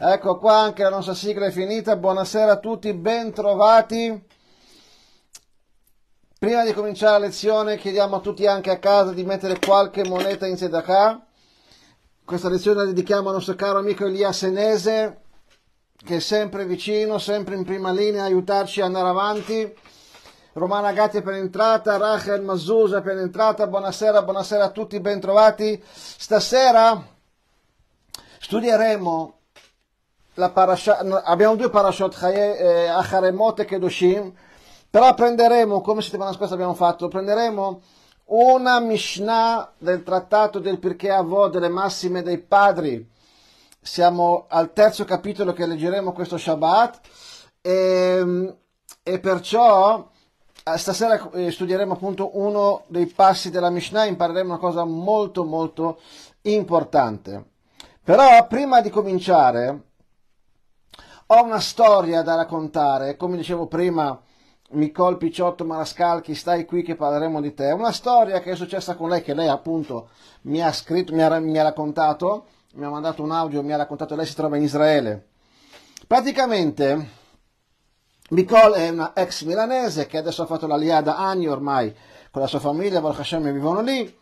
Ecco qua anche la nostra sigla è finita, buonasera a tutti, bentrovati. Prima di cominciare la lezione chiediamo a tutti anche a casa di mettere qualche moneta in sedacà. Questa lezione la dedichiamo al nostro caro amico Elia Senese che è sempre vicino, sempre in prima linea, aiutarci ad andare avanti. Romana Gatti è appena entrata, Rachel è appena entrata, buonasera, buonasera a tutti, bentrovati. Stasera studieremo la parashat, abbiamo due parashat, eh, Acharemot e Kedoshim, però prenderemo, come settimana scorsa abbiamo fatto, prenderemo una Mishnah del trattato del Pirkei Avod, delle massime dei padri. Siamo al terzo capitolo che leggeremo questo Shabbat e, ehm, e perciò eh, stasera eh, studieremo appunto uno dei passi della Mishnah, impareremo una cosa molto molto importante. Però prima di cominciare ho una storia da raccontare, come dicevo prima Nicole Picciotto Marascalchi, stai qui che parleremo di te. Una storia che è successa con lei, che lei appunto mi ha scritto, mi ha, mi ha raccontato, mi ha mandato un audio, mi ha raccontato, lei si trova in Israele. Praticamente Bicol è una ex milanese che adesso ha fatto la Liada anni ormai con la sua famiglia, Baruch Hashem, vivono lì.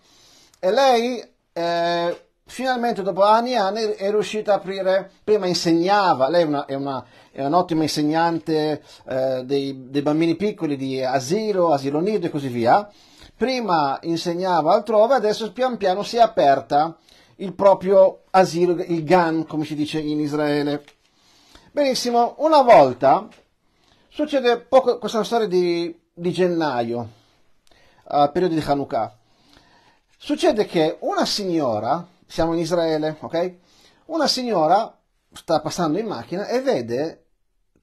E lei, eh, finalmente dopo anni e anni, è riuscita a aprire, prima insegnava, lei è, una, è, una, è un'ottima insegnante eh, dei, dei, bambini piccoli di asilo, asilo nido e così via. Prima insegnava altrove, adesso pian piano si è aperta il proprio asilo, il GAN, come si dice in Israele. Benissimo, una volta Succede poco questa storia di, di gennaio, a eh, periodo di Hanukkah. Succede che una signora, siamo in Israele, ok? Una signora sta passando in macchina e vede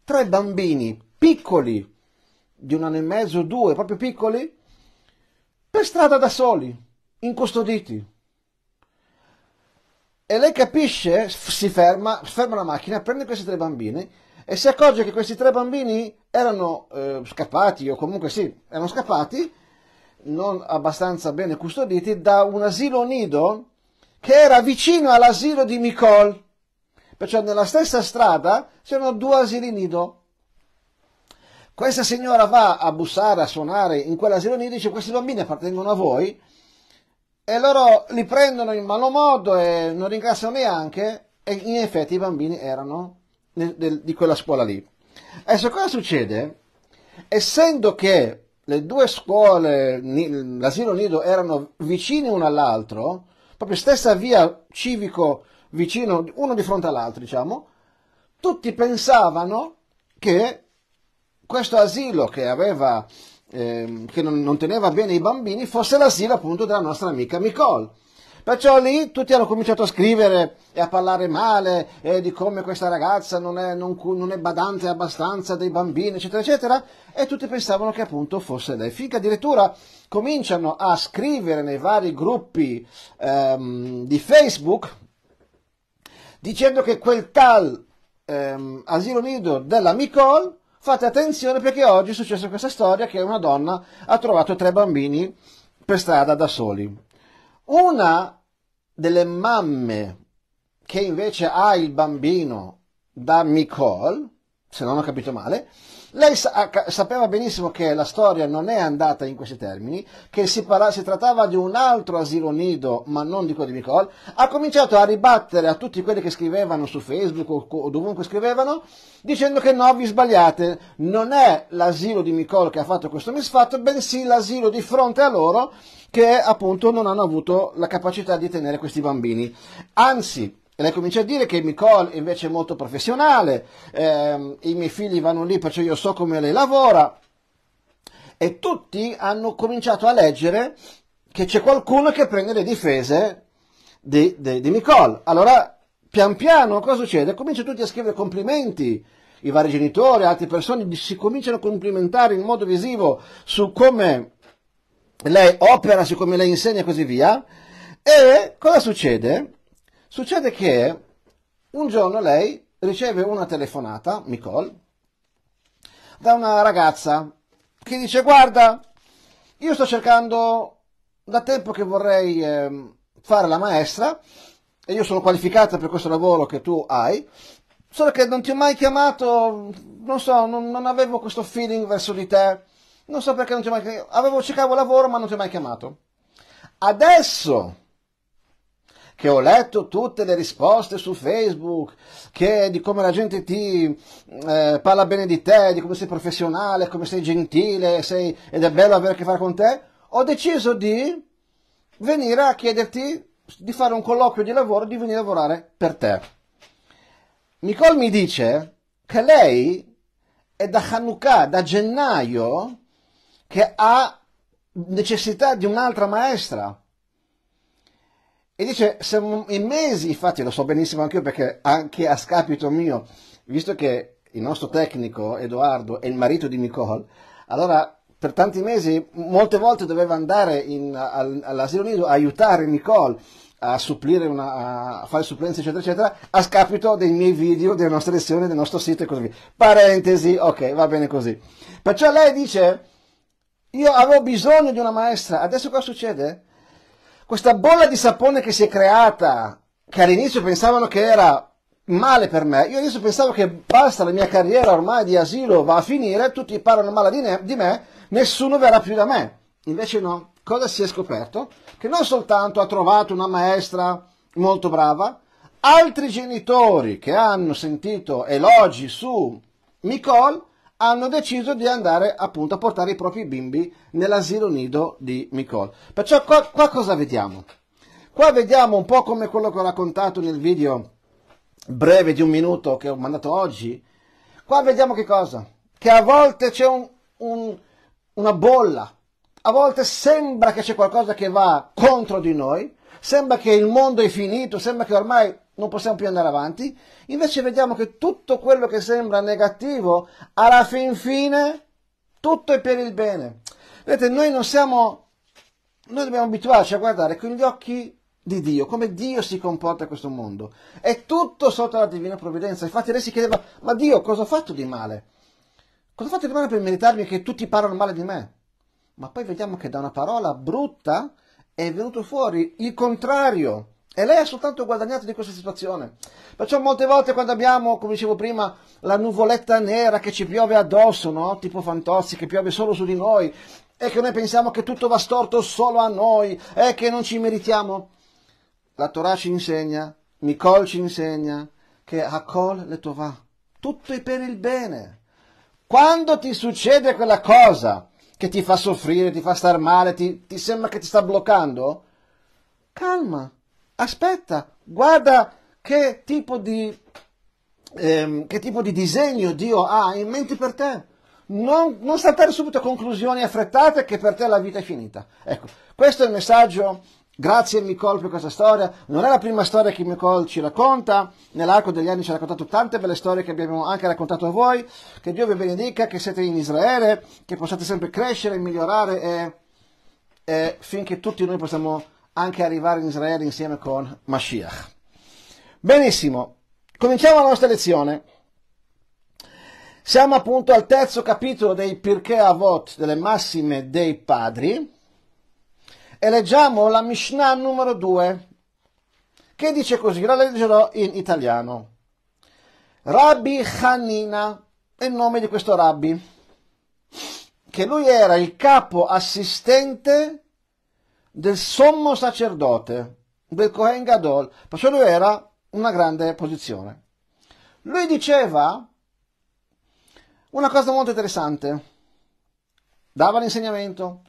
tre bambini piccoli, di un anno e mezzo, due, proprio piccoli, per strada da soli, incustoditi. E lei capisce, si ferma, ferma la macchina, prende questi tre bambini e si accorge che questi tre bambini erano eh, scappati o comunque sì, erano scappati, non abbastanza bene custoditi, da un asilo nido che era vicino all'asilo di Micol. Perciò nella stessa strada c'erano due asili nido. Questa signora va a bussare, a suonare in quell'asilo nido e dice questi bambini appartengono a voi e loro li prendono in malo modo e non ringraziano neanche e in effetti i bambini erano di quella scuola lì. Adesso cosa succede? Essendo che le due scuole, l'asilo nido, erano vicine una all'altro, proprio stessa via civico vicino, uno di fronte all'altro, diciamo, tutti pensavano che questo asilo che aveva, eh, che non, non teneva bene i bambini, fosse l'asilo appunto della nostra amica Nicole Perciò lì tutti hanno cominciato a scrivere e a parlare male eh, di come questa ragazza non è, non, non è, badante abbastanza dei bambini, eccetera, eccetera, e tutti pensavano che appunto fosse lei. Finché addirittura cominciano a scrivere nei vari gruppi ehm, di Facebook dicendo che quel tal ehm, asilo nido della Nicole fate attenzione perché oggi è successa questa storia che una donna ha trovato tre bambini per strada da soli. Una delle mamme che invece ha il bambino da Nicole, se non ho capito male, lei sa- sapeva benissimo che la storia non è andata in questi termini, che si, parla- si trattava di un altro asilo nido, ma non di quello di Nicole, ha cominciato a ribattere a tutti quelli che scrivevano su Facebook o, o dovunque scrivevano, dicendo che no, vi sbagliate, non è l'asilo di Nicole che ha fatto questo misfatto, bensì l'asilo di fronte a loro che appunto non hanno avuto la capacità di tenere questi bambini. Anzi, lei comincia a dire che Nicole invece è molto professionale, ehm, i miei figli vanno lì perciò io so come lei lavora e tutti hanno cominciato a leggere che c'è qualcuno che prende le difese di, di, di Nicole. Allora, pian piano, cosa succede? Cominciano tutti a scrivere complimenti, i vari genitori, altre persone si cominciano a complimentare in modo visivo su come lei opera siccome lei insegna e così via. E cosa succede? Succede che un giorno lei riceve una telefonata, Nicole, da una ragazza che dice guarda, io sto cercando da tempo che vorrei eh, fare la maestra e io sono qualificata per questo lavoro che tu hai, solo che non ti ho mai chiamato, non so, non, non avevo questo feeling verso di te non so perché non ti ho mai chiamato. Avevo, cercavo lavoro ma non ti ho mai chiamato. Adesso che ho letto tutte le risposte su Facebook, che di come la gente ti eh, parla bene di te, di come sei professionale, come sei gentile sei, ed è bello avere a che fare con te, ho deciso di venire a chiederti di fare un colloquio di lavoro, di venire a lavorare per te. Nicole mi dice che lei è da Hanukkah, da gennaio, che ha necessità di un'altra maestra. E dice, siamo in mesi, infatti lo so benissimo anche io perché anche a scapito mio, visto che il nostro tecnico Edoardo è il marito di Nicole, allora per tanti mesi, molte volte doveva andare in, all'asilo nido a aiutare Nicole a supplire una, a fare supplenze eccetera eccetera a scapito dei miei video, delle nostre lezioni, del nostro sito e così via. Parentesi, ok, va bene così. Perciò lei dice io avevo bisogno di una maestra, adesso cosa succede? Questa bolla di sapone che si è creata, che all'inizio pensavano che era male per me, io adesso pensavo che basta, la mia carriera ormai di asilo va a finire, tutti parlano male di, ne- di me, nessuno verrà più da me. Invece no, cosa si è scoperto? Che non soltanto ha trovato una maestra molto brava, altri genitori che hanno sentito elogi su Nicole hanno deciso di andare appunto a portare i propri bimbi nell'asilo nido di Micol. Perciò qua, qua cosa vediamo? Qua vediamo un po' come quello che ho raccontato nel video breve di un minuto che ho mandato oggi. Qua vediamo che cosa? Che a volte c'è un, un, una bolla, a volte sembra che c'è qualcosa che va contro di noi, sembra che il mondo è finito, sembra che ormai non possiamo più andare avanti. Invece vediamo che tutto quello che sembra negativo, alla fin fine, tutto è per il bene. Vedete, noi non siamo, noi dobbiamo abituarci a guardare con gli occhi di Dio, come Dio si comporta in questo mondo. È tutto sotto la divina provvidenza. Infatti lei si chiedeva, ma Dio cosa ho fatto di male? Cosa ho fatto di male per meritarmi che tutti parlano male di me? Ma poi vediamo che da una parola brutta è venuto fuori il contrario e lei ha soltanto guadagnato di questa situazione. Perciò molte volte quando abbiamo, come dicevo prima, la nuvoletta nera che ci piove addosso, no? Tipo fantozzi che piove solo su di noi, e che noi pensiamo che tutto va storto solo a noi, e che non ci meritiamo. La Torah ci insegna, Nicole ci insegna, che Hakol le tova, tutto è per il bene. Quando ti succede quella cosa che ti fa soffrire, ti fa star male, ti, ti sembra che ti sta bloccando, calma aspetta, guarda che tipo di, ehm, che tipo di disegno Dio ha in mente per te. Non, non, saltare subito a conclusioni affrettate che per te la vita è finita. Ecco, questo è il messaggio. Grazie Micol per questa storia. Non è la prima storia che Micol ci racconta. Nell'arco degli anni ci ha raccontato tante belle storie che abbiamo anche raccontato a voi. Che Dio vi benedica, che siete in Israele, che possiate sempre crescere, migliorare e, e finché tutti noi possiamo anche arrivare in Israele insieme con Mashiach. Benissimo, cominciamo la nostra lezione. Siamo appunto al terzo capitolo dei Pirkei Avot, delle massime dei padri, e leggiamo la Mishnah numero 2, che dice così, la leggerò in italiano. Rabbi Hanina è il nome di questo rabbi, che lui era il capo assistente del sommo sacerdote, del Cohen Gadol, perciò lui era una grande posizione. Lui diceva una cosa molto interessante, dava l'insegnamento,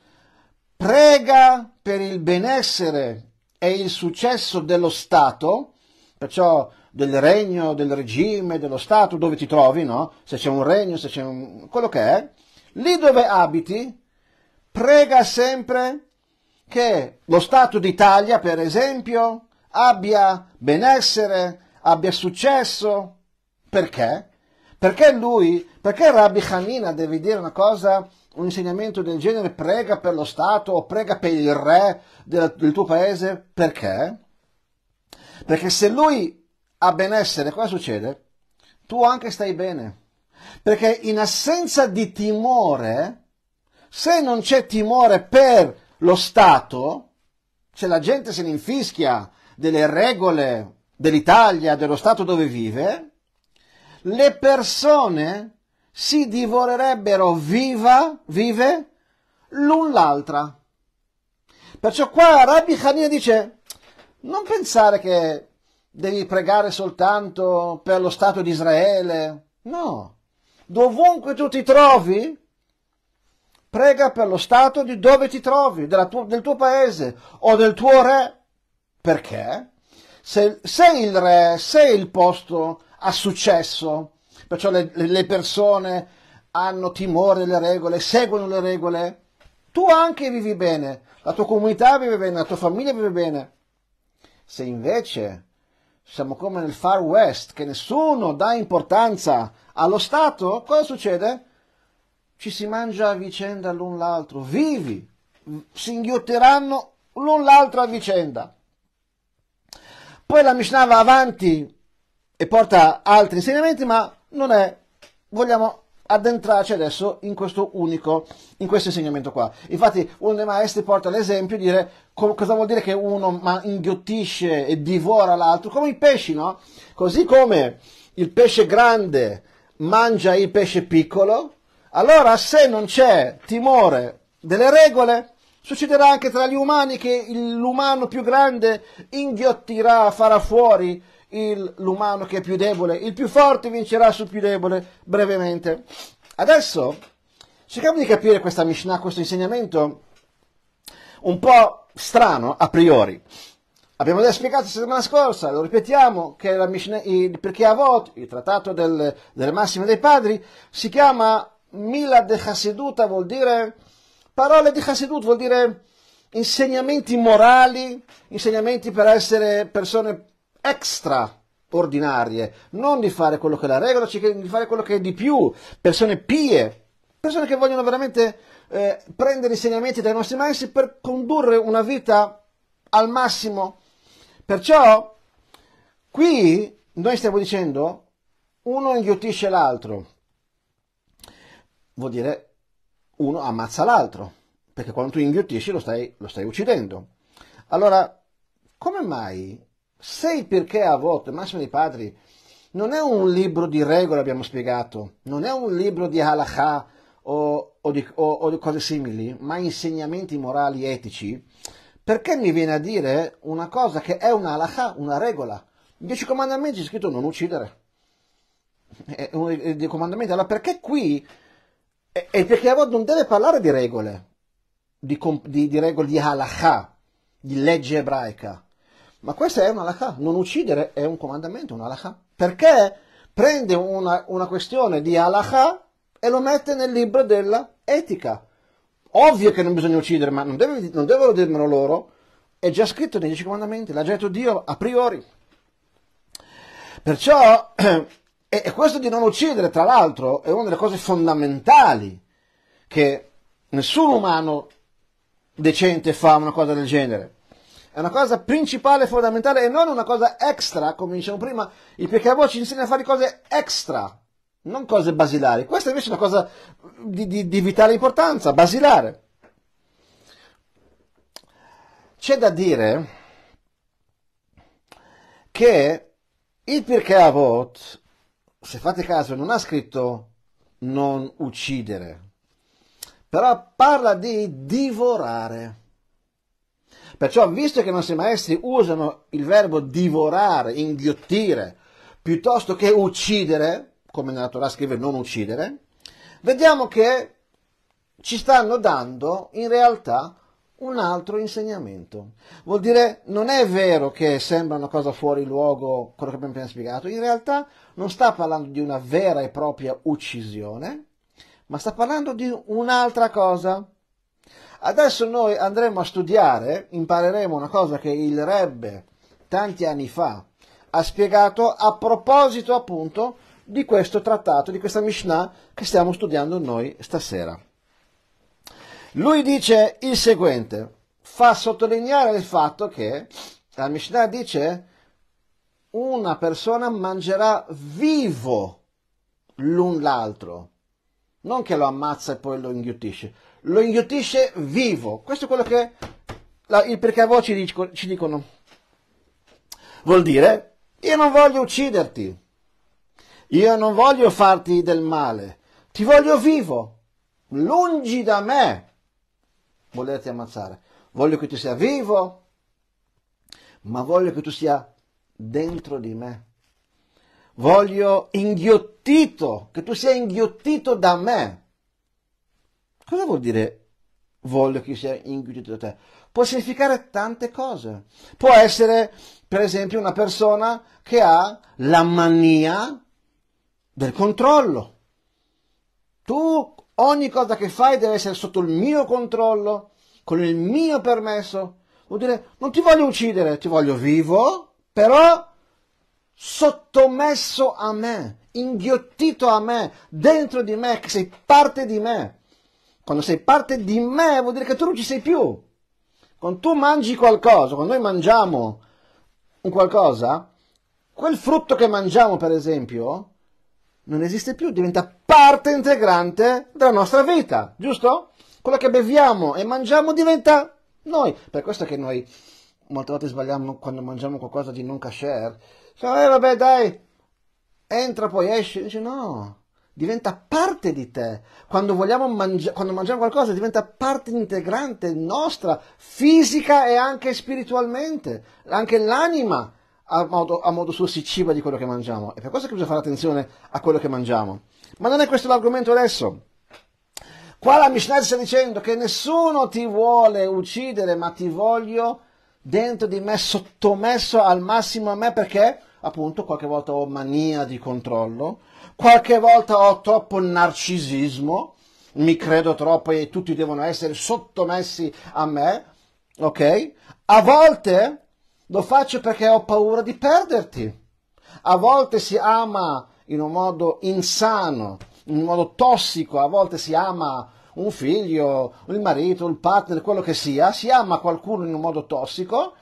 prega per il benessere e il successo dello Stato, perciò del regno, del regime, dello Stato, dove ti trovi, no? Se c'è un regno, se c'è un... quello che è, lì dove abiti, prega sempre che lo Stato d'Italia, per esempio, abbia benessere, abbia successo. Perché? Perché lui, perché Rabbi Hanina deve dire una cosa, un insegnamento del genere, prega per lo Stato o prega per il re del, del tuo paese? Perché? Perché se lui ha benessere, cosa succede? Tu anche stai bene. Perché in assenza di timore, se non c'è timore per lo Stato, cioè la gente se ne infischia delle regole dell'Italia, dello Stato dove vive, le persone si divorerebbero viva, vive l'un l'altra. Perciò qua Rabbi Hanina dice, non pensare che devi pregare soltanto per lo Stato di Israele, no. Dovunque tu ti trovi, prega per lo stato di dove ti trovi, tua, del tuo paese o del tuo re. Perché? Se, se il re, se il posto ha successo, perciò le, le persone hanno timore delle regole, seguono le regole, tu anche vivi bene, la tua comunità vive bene, la tua famiglia vive bene. Se invece siamo come nel Far West, che nessuno dà importanza allo Stato, cosa succede? ci si mangia a vicenda l'un l'altro, vivi, si inghiotteranno l'un l'altro a vicenda. Poi la Mishnah va avanti e porta altri insegnamenti, ma non è, vogliamo addentrarci adesso in questo unico, in questo insegnamento qua. Infatti uno dei maestri porta l'esempio di dire cosa vuol dire che uno inghiottisce e divora l'altro, come i pesci, no? Così come il pesce grande mangia il pesce piccolo, allora se non c'è timore delle regole, succederà anche tra gli umani che l'umano più grande inghiottirà, farà fuori il, l'umano che è più debole, il più forte vincerà sul più debole, brevemente. Adesso cerchiamo di capire questa Mishnah, questo insegnamento un po' strano a priori. Abbiamo già spiegato la settimana scorsa, lo ripetiamo, che la Mishnah, il Perché Avot, il trattato del, delle massime dei padri, si chiama Mila de Hasidut vuol dire parole di Hasidut, vuol dire insegnamenti morali, insegnamenti per essere persone extraordinarie, non di fare quello che è la regola, cioè di fare quello che è di più, persone pie, persone che vogliono veramente eh, prendere insegnamenti dai nostri maestri per condurre una vita al massimo. Perciò qui noi stiamo dicendo uno inghiottisce l'altro vuol dire uno ammazza l'altro, perché quando tu inghiottisci lo stai, lo stai uccidendo. Allora, come mai? se il perché a volte Massimo dei Padri non è un libro di regole, abbiamo spiegato, non è un libro di halakha o, o, di, o, o di cose simili, ma insegnamenti morali etici, perché mi viene a dire una cosa che è una halakha, una regola? In Dieci comandamenti c'è scritto non uccidere. È eh, uno dei comandamenti. Allora perché qui e, perché il non deve parlare di regole, di, di, di regole di halakha, di legge ebraica. Ma questa è una halakha, non uccidere è un comandamento, una halakha. Perché prende una, una questione di halakha e lo mette nel libro dell'etica. Ovvio che non bisogna uccidere, ma non, deve, non devono dirmelo loro. È già scritto nei Dieci Comandamenti, l'ha detto Dio a priori. Perciò E, questo di non uccidere, tra l'altro, è una delle cose fondamentali che nessun umano decente fa una cosa del genere. È una cosa principale, fondamentale e non una cosa extra, come dicevo prima. Il PKV ci insegna a fare cose extra, non cose basilari. Questa invece è una cosa di, di, di vitale importanza, basilare. C'è da dire che il Pirkei Avot se fate caso, non ha scritto non uccidere, però parla di divorare. Perciò, visto che i nostri maestri usano il verbo divorare, inghiottire, piuttosto che uccidere, come nella Torah scrive non uccidere, vediamo che ci stanno dando in realtà un altro insegnamento. Vuol dire non è vero che sembra una cosa fuori luogo quello che abbiamo appena spiegato, in realtà non sta parlando di una vera e propria uccisione, ma sta parlando di un'altra cosa. Adesso noi andremo a studiare, impareremo una cosa che il Rebbe tanti anni fa ha spiegato a proposito appunto di questo trattato, di questa Mishnah che stiamo studiando noi stasera. Lui dice il seguente, fa sottolineare il fatto che la Mishnah dice una persona mangerà vivo l'un l'altro, non che lo ammazza e poi lo inghiottisce, lo inghiottisce vivo. Questo è quello che la, il percavò ci, dico, ci dicono. Vuol dire, io non voglio ucciderti, io non voglio farti del male, ti voglio vivo, lungi da me volerti ammazzare. Voglio che tu sia vivo, ma voglio che tu sia dentro di me. Voglio inghiottito, che tu sia inghiottito da me. Cosa vuol dire voglio che sia inghiottito da te? Può significare tante cose. Può essere, per esempio, una persona che ha la mania del controllo. Tu Ogni cosa che fai deve essere sotto il mio controllo, con il mio permesso. Vuol dire, non ti voglio uccidere, ti voglio vivo, però sottomesso a me, inghiottito a me, dentro di me, che sei parte di me. Quando sei parte di me vuol dire che tu non ci sei più. Quando tu mangi qualcosa, quando noi mangiamo un qualcosa, quel frutto che mangiamo, per esempio, non esiste più, diventa parte integrante della nostra vita, giusto? Quello che beviamo e mangiamo diventa noi. Per questo che noi molte volte sbagliamo quando mangiamo qualcosa di non kasher. Cioè, eh, vabbè, dai, entra poi esci. Dice no, diventa parte di te. Quando, vogliamo mangi- quando mangiamo qualcosa diventa parte integrante nostra, fisica e anche spiritualmente, anche l'anima a modo, a modo suo si ciba di quello che mangiamo. E per questo che bisogna fare attenzione a quello che mangiamo. Ma non è questo l'argomento adesso. Qua la Mishnah sta dicendo che nessuno ti vuole uccidere, ma ti voglio dentro di me, sottomesso al massimo a me, perché appunto qualche volta ho mania di controllo, qualche volta ho troppo narcisismo, mi credo troppo e tutti devono essere sottomessi a me, ok? A volte lo faccio perché ho paura di perderti. A volte si ama in un modo insano, in un modo tossico, a volte si ama un figlio, il marito, il partner, quello che sia, si ama qualcuno in un modo tossico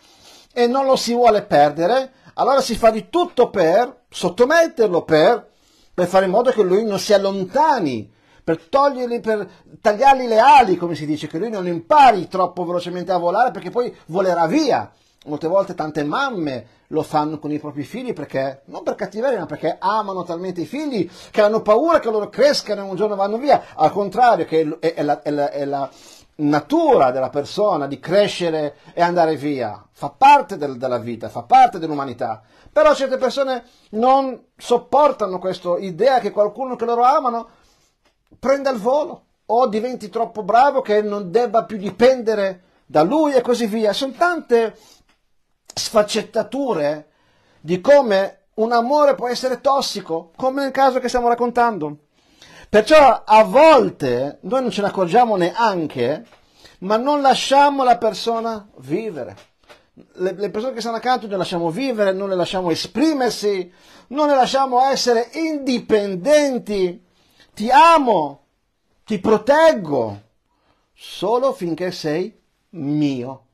e non lo si vuole perdere, allora si fa di tutto per sottometterlo, per, per fare in modo che lui non si allontani, per, togliergli, per tagliargli le ali, come si dice, che lui non impari troppo velocemente a volare perché poi volerà via molte volte tante mamme lo fanno con i propri figli perché, non per cattiveria, ma perché amano talmente i figli che hanno paura che loro crescano e un giorno vanno via. Al contrario, che è, è, la, è, la, è la, natura della persona di crescere e andare via. Fa parte del, della vita, fa parte dell'umanità. Però certe persone non sopportano questa idea che qualcuno che loro amano prenda il volo o diventi troppo bravo che non debba più dipendere da lui e così via. Sono tante sfaccettature di come un amore può essere tossico, come nel caso che stiamo raccontando. Perciò a volte noi non ce ne accorgiamo neanche, ma non lasciamo la persona vivere. Le, le persone che stanno accanto non le lasciamo vivere, non le lasciamo esprimersi, non le lasciamo essere indipendenti. Ti amo, ti proteggo, solo finché sei mio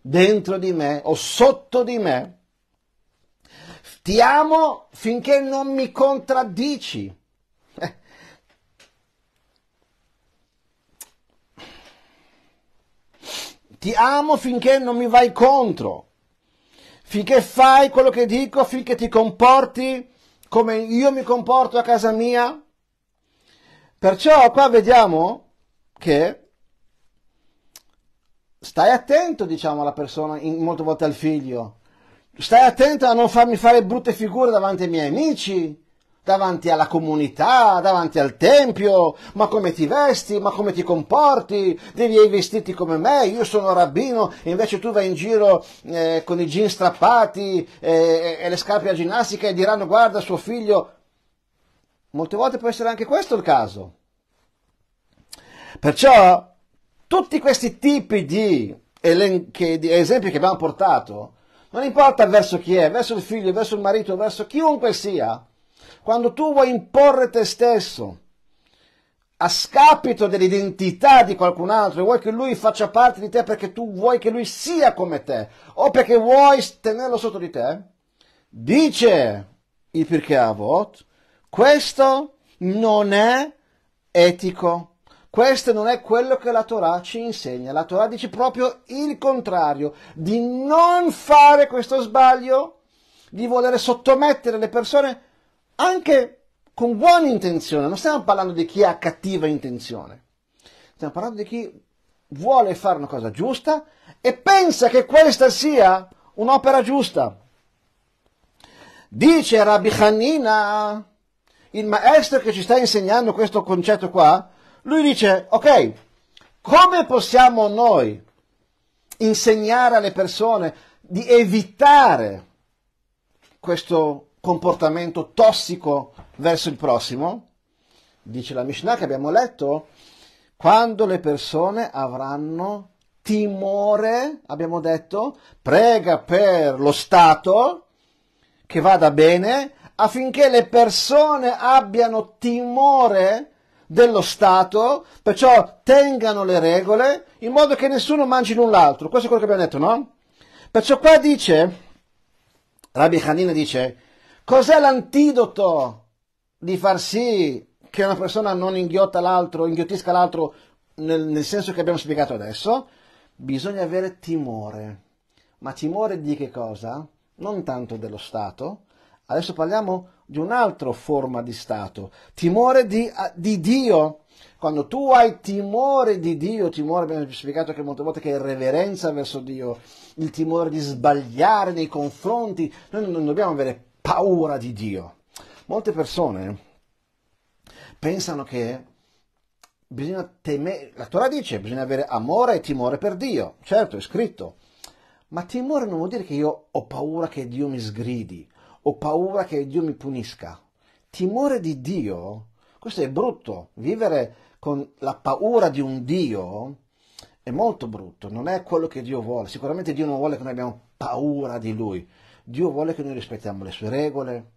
dentro di me o sotto di me. Ti amo finché non mi contraddici. Ti amo finché non mi vai contro, finché fai quello che dico, finché ti comporti come io mi comporto a casa mia. Perciò qua vediamo che stai attento, diciamo, alla persona, in, molte volte al figlio. Stai attento a non farmi fare brutte figure davanti ai miei amici, davanti alla comunità, davanti al tempio. Ma come ti vesti? Ma come ti comporti? Devi vestirti come me, io sono rabbino, e invece tu vai in giro eh, con i jeans strappati eh, e le scarpe a ginnastica e diranno guarda suo figlio. Molte volte può essere anche questo il caso. Perciò tutti questi tipi di, elenche, di esempi che abbiamo portato, non importa verso chi è, verso il figlio, verso il marito, verso chiunque sia, quando tu vuoi imporre te stesso a scapito dell'identità di qualcun altro e vuoi che lui faccia parte di te perché tu vuoi che lui sia come te o perché vuoi tenerlo sotto di te, dice il Pirkei Avot, questo non è etico. Questo non è quello che la Torah ci insegna. La Torah dice proprio il contrario, di non fare questo sbaglio, di volere sottomettere le persone anche con buona intenzione. Non stiamo parlando di chi ha cattiva intenzione, stiamo parlando di chi vuole fare una cosa giusta e pensa che questa sia un'opera giusta. Dice Rabbi Hanina, il maestro che ci sta insegnando questo concetto qua, lui dice, ok, come possiamo noi insegnare alle persone di evitare questo comportamento tossico verso il prossimo? Dice la Mishnah che abbiamo letto, quando le persone avranno timore, abbiamo detto, prega per lo Stato che vada bene affinché le persone abbiano timore dello Stato, perciò tengano le regole in modo che nessuno mangi l'un l'altro. Questo è quello che abbiamo detto, no? Perciò qua dice, Rabbi Hanina dice, cos'è l'antidoto di far sì che una persona non inghiotta l'altro, inghiottisca l'altro nel, nel senso che abbiamo spiegato adesso? Bisogna avere timore. Ma timore di che cosa? Non tanto dello Stato. Adesso parliamo di un'altra forma di stato, timore di, di, Dio. Quando tu hai timore di Dio, timore abbiamo spiegato che molte volte che è reverenza verso Dio, il timore di sbagliare nei confronti, noi non dobbiamo avere paura di Dio. Molte persone pensano che bisogna temere, la Torah dice che bisogna avere amore e timore per Dio, certo è scritto, ma timore non vuol dire che io ho paura che Dio mi sgridi ho paura che Dio mi punisca. Timore di Dio, questo è brutto, vivere con la paura di un Dio è molto brutto, non è quello che Dio vuole. Sicuramente Dio non vuole che noi abbiamo paura di Lui, Dio vuole che noi rispettiamo le sue regole,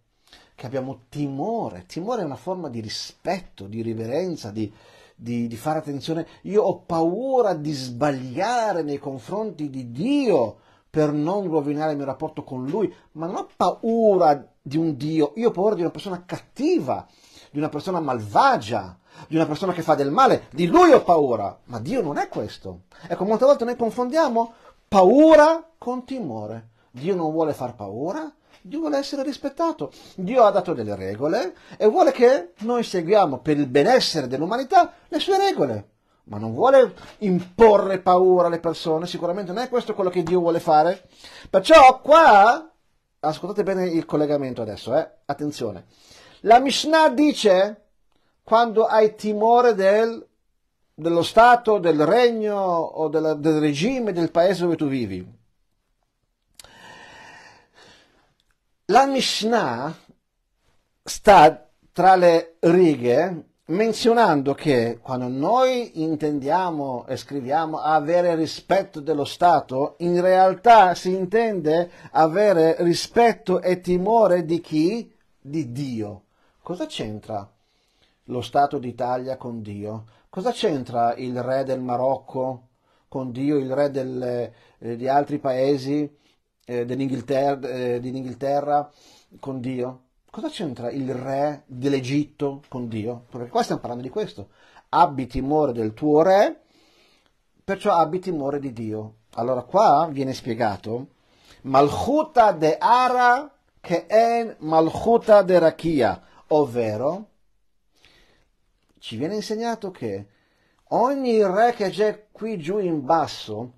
che abbiamo timore. Timore è una forma di rispetto, di riverenza, di, di, di fare attenzione. Io ho paura di sbagliare nei confronti di Dio per non rovinare il mio rapporto con lui, ma non ho paura di un Dio, io ho paura di una persona cattiva, di una persona malvagia, di una persona che fa del male, di lui ho paura, ma Dio non è questo. Ecco, molte volte noi confondiamo paura con timore. Dio non vuole far paura, Dio vuole essere rispettato. Dio ha dato delle regole e vuole che noi seguiamo per il benessere dell'umanità le sue regole ma non vuole imporre paura alle persone, sicuramente non è questo quello che Dio vuole fare. Perciò qua, ascoltate bene il collegamento adesso, eh? attenzione. La Mishnah dice, quando hai timore del, dello Stato, del regno o della, del regime, del paese dove tu vivi. La Mishnah sta tra le righe menzionando che quando noi intendiamo e scriviamo avere rispetto dello Stato, in realtà si intende avere rispetto e timore di chi? Di Dio. Cosa c'entra lo Stato d'Italia con Dio? Cosa c'entra il re del Marocco con Dio, il re del, eh, di altri paesi eh, dell'Inghilterra, eh, dell'Inghilterra con Dio? Cosa c'entra il re dell'Egitto con Dio? Perché qua stiamo parlando di questo. Abbi timore del tuo re, perciò abbi timore di Dio. Allora qua viene spiegato Malchuta de Ara che è Malchuta de Rachia, ovvero ci viene insegnato che ogni re che c'è qui giù in basso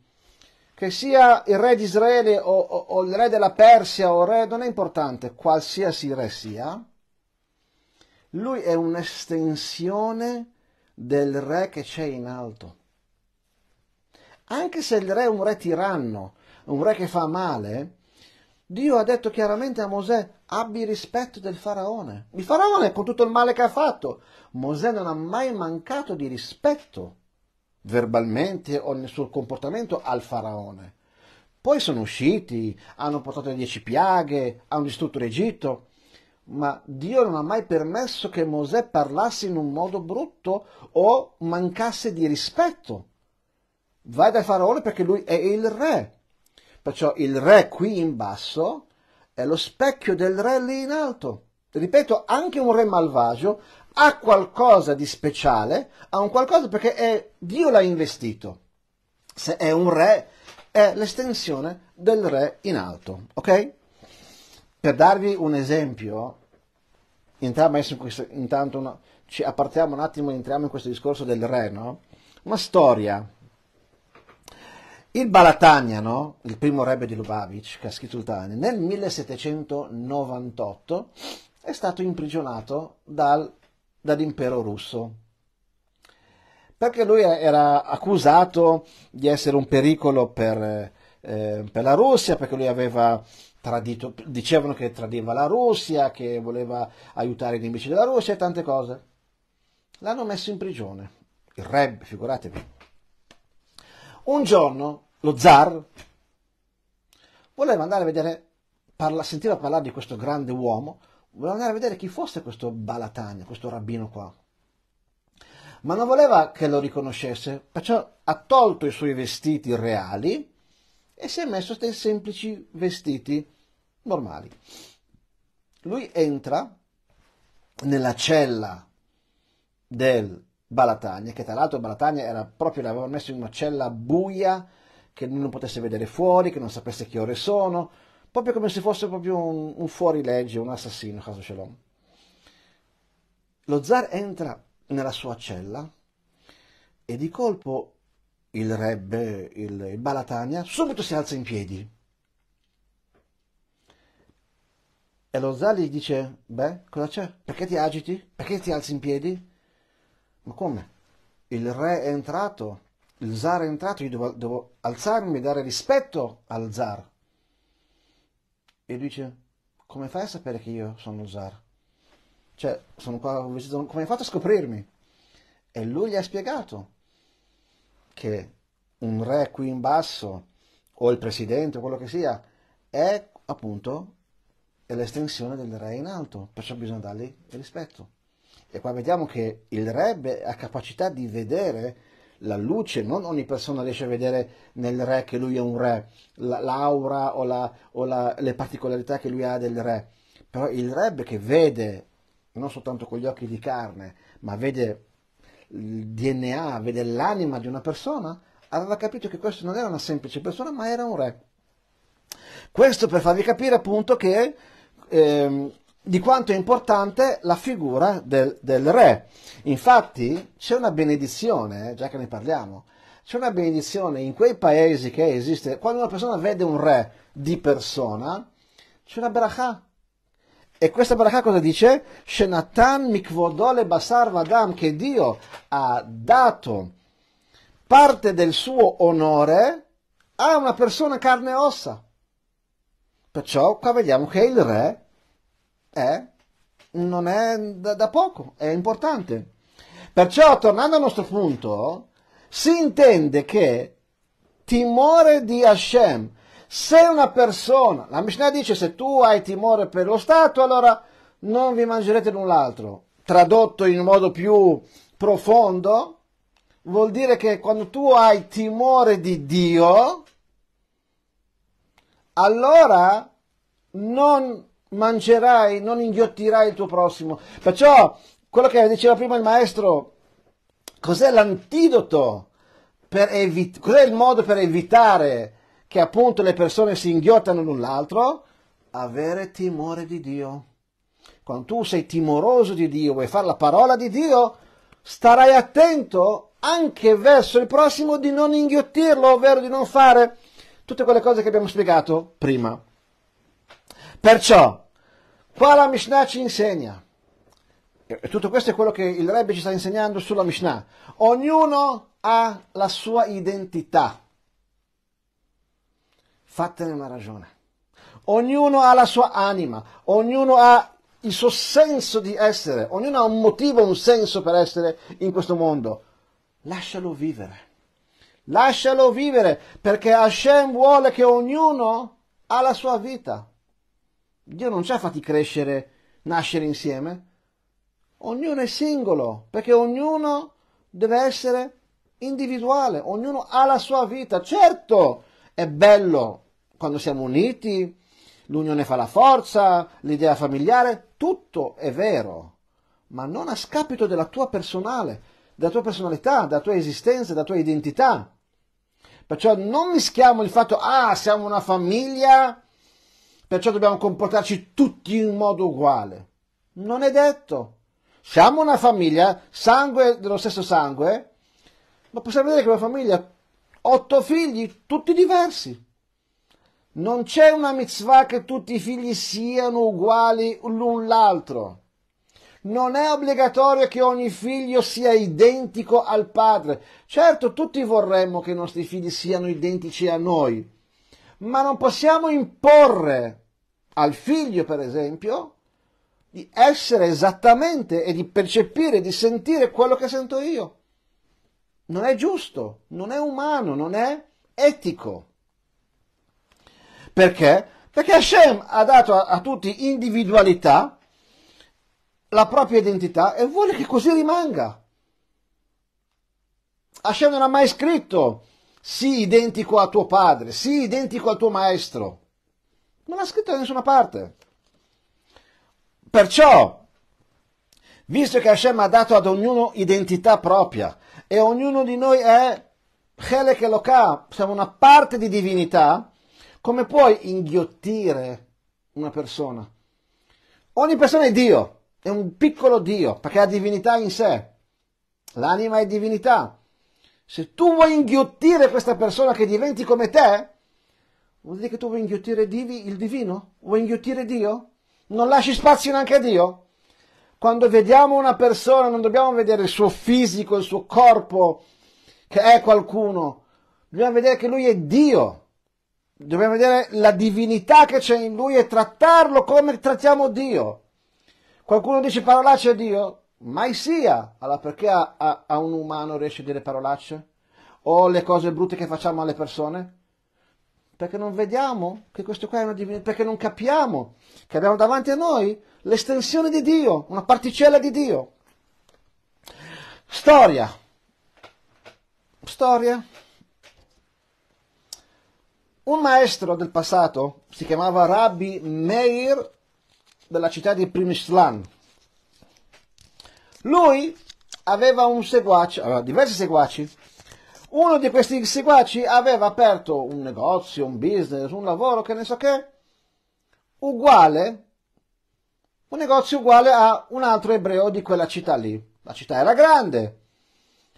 che sia il re di Israele o, o, o il re della Persia o il re, non è importante, qualsiasi re sia, lui è un'estensione del re che c'è in alto. Anche se il re è un re tiranno, un re che fa male, Dio ha detto chiaramente a Mosè, abbi rispetto del faraone. Il faraone con tutto il male che ha fatto. Mosè non ha mai mancato di rispetto verbalmente o nel suo comportamento al faraone. Poi sono usciti, hanno portato le dieci piaghe, hanno distrutto l'Egitto, ma Dio non ha mai permesso che Mosè parlasse in un modo brutto o mancasse di rispetto. Vai dal faraone perché lui è il re. Perciò il re qui in basso è lo specchio del re lì in alto ripeto, anche un re malvagio ha qualcosa di speciale, ha un qualcosa perché è, Dio l'ha investito. Se è un re, è l'estensione del re in alto, ok? Per darvi un esempio, entriamo in questo, intanto una, ci appartiamo un attimo entriamo in questo discorso del re, no? Una storia. Il Balatagna, no? il primo re di Lubavitch, che ha scritto il Tane, nel 1798 è stato imprigionato dal, dall'impero russo. Perché lui era accusato di essere un pericolo per, eh, per la Russia, perché lui aveva tradito, dicevano che tradiva la Russia, che voleva aiutare i nemici della Russia e tante cose. L'hanno messo in prigione, il re, figuratevi. Un giorno lo zar voleva andare a vedere, parla, sentiva parlare di questo grande uomo, voleva andare a vedere chi fosse questo Balatania, questo rabbino qua. Ma non voleva che lo riconoscesse, perciò ha tolto i suoi vestiti reali e si è messo dei semplici vestiti normali. Lui entra nella cella del Balatania, che tra l'altro Balatania era proprio, l'aveva messo in una cella buia, che non potesse vedere fuori, che non sapesse che ore sono, proprio come se fosse proprio un, un fuorilegge, un assassino, caso ce l'ho. Lo zar entra nella sua cella e di colpo il rebbe, il, il Balatania, subito si alza in piedi. E lo zar gli dice, beh, cosa c'è? Perché ti agiti? Perché ti alzi in piedi? Ma come? Il re è entrato, il zar è entrato, io devo, devo alzarmi e dare rispetto al zar. E lui dice, come fai a sapere che io sono lo zar? Cioè, sono qua, come hai fatto a scoprirmi? E lui gli ha spiegato che un re qui in basso, o il presidente, o quello che sia, è appunto l'estensione del re in alto, perciò bisogna dargli il rispetto. E qua vediamo che il re ha capacità di vedere la luce, non ogni persona riesce a vedere nel re che lui è un re, l'aura o, la, o la, le particolarità che lui ha del re, però il re che vede, non soltanto con gli occhi di carne, ma vede il DNA, vede l'anima di una persona, aveva capito che questo non era una semplice persona, ma era un re. Questo per farvi capire appunto che... Ehm, di quanto è importante la figura del, del re. Infatti c'è una benedizione, eh, già che ne parliamo, c'è una benedizione in quei paesi che esiste, quando una persona vede un re di persona, c'è una berachah. E questa baracca cosa dice? Shenatan mikvodole basar vadam, che Dio ha dato parte del suo onore a una persona carne e ossa. Perciò qua vediamo che il re è, non è da, da poco, è importante. Perciò, tornando al nostro punto, si intende che timore di Hashem, se una persona, la Mishnah dice se tu hai timore per lo Stato, allora non vi mangerete l'un l'altro. Tradotto in modo più profondo, vuol dire che quando tu hai timore di Dio, allora non mangerai, non inghiottirai il tuo prossimo. Perciò, quello che diceva prima il maestro, cos'è l'antidoto? Evit- cos'è il modo per evitare che appunto le persone si inghiottano l'un l'altro? Avere timore di Dio. Quando tu sei timoroso di Dio, vuoi fare la parola di Dio, starai attento anche verso il prossimo di non inghiottirlo, ovvero di non fare tutte quelle cose che abbiamo spiegato prima. Perciò Qua la Mishnah ci insegna, e tutto questo è quello che il Rebbe ci sta insegnando sulla Mishnah, ognuno ha la sua identità. Fatene una ragione. Ognuno ha la sua anima, ognuno ha il suo senso di essere, ognuno ha un motivo, un senso per essere in questo mondo. Lascialo vivere. Lascialo vivere perché Hashem vuole che ognuno ha la sua vita. Dio non ci ha fatti crescere, nascere insieme. Ognuno è singolo, perché ognuno deve essere individuale, ognuno ha la sua vita. Certo, è bello quando siamo uniti, l'unione fa la forza, l'idea familiare, tutto è vero, ma non a scapito della tua personale, della tua personalità, della tua esistenza, della tua identità. Perciò non mischiamo il fatto, ah, siamo una famiglia, Perciò dobbiamo comportarci tutti in modo uguale. Non è detto. Siamo una famiglia, sangue dello stesso sangue, ma possiamo vedere che una famiglia otto figli, tutti diversi. Non c'è una mitzvah che tutti i figli siano uguali l'un l'altro. Non è obbligatorio che ogni figlio sia identico al padre. Certo, tutti vorremmo che i nostri figli siano identici a noi, ma non possiamo imporre al figlio, per esempio, di essere esattamente e di percepire, di sentire quello che sento io. Non è giusto, non è umano, non è etico. Perché? Perché Hashem ha dato a, a tutti individualità, la propria identità e vuole che così rimanga. Hashem non ha mai scritto sii identico a tuo padre, sii identico al tuo maestro. Non l'ha scritto da nessuna parte. Perciò, visto che Hashem ha dato ad ognuno identità propria e ognuno di noi è Chelek Eloka, siamo una parte di divinità, come puoi inghiottire una persona? Ogni persona è Dio, è un piccolo Dio, perché ha divinità in sé. L'anima è divinità, se tu vuoi inghiottire questa persona che diventi come te, vuol dire che tu vuoi inghiottire il divino? Vuoi inghiottire Dio? Non lasci spazio neanche a Dio? Quando vediamo una persona non dobbiamo vedere il suo fisico, il suo corpo, che è qualcuno. Dobbiamo vedere che lui è Dio. Dobbiamo vedere la divinità che c'è in lui e trattarlo come trattiamo Dio. Qualcuno dice parolacce a Dio? mai sia. Allora perché a, a, a, un umano riesce a dire parolacce? O le cose brutte che facciamo alle persone? Perché non vediamo che questo qua è una divinità, perché non capiamo che abbiamo davanti a noi l'estensione di Dio, una particella di Dio. Storia. Storia. Un maestro del passato si chiamava Rabbi Meir della città di Primislan lui aveva un seguace, aveva diversi seguaci. Uno di questi seguaci aveva aperto un negozio, un business, un lavoro, che ne so che, uguale, un negozio uguale a un altro ebreo di quella città lì. La città era grande,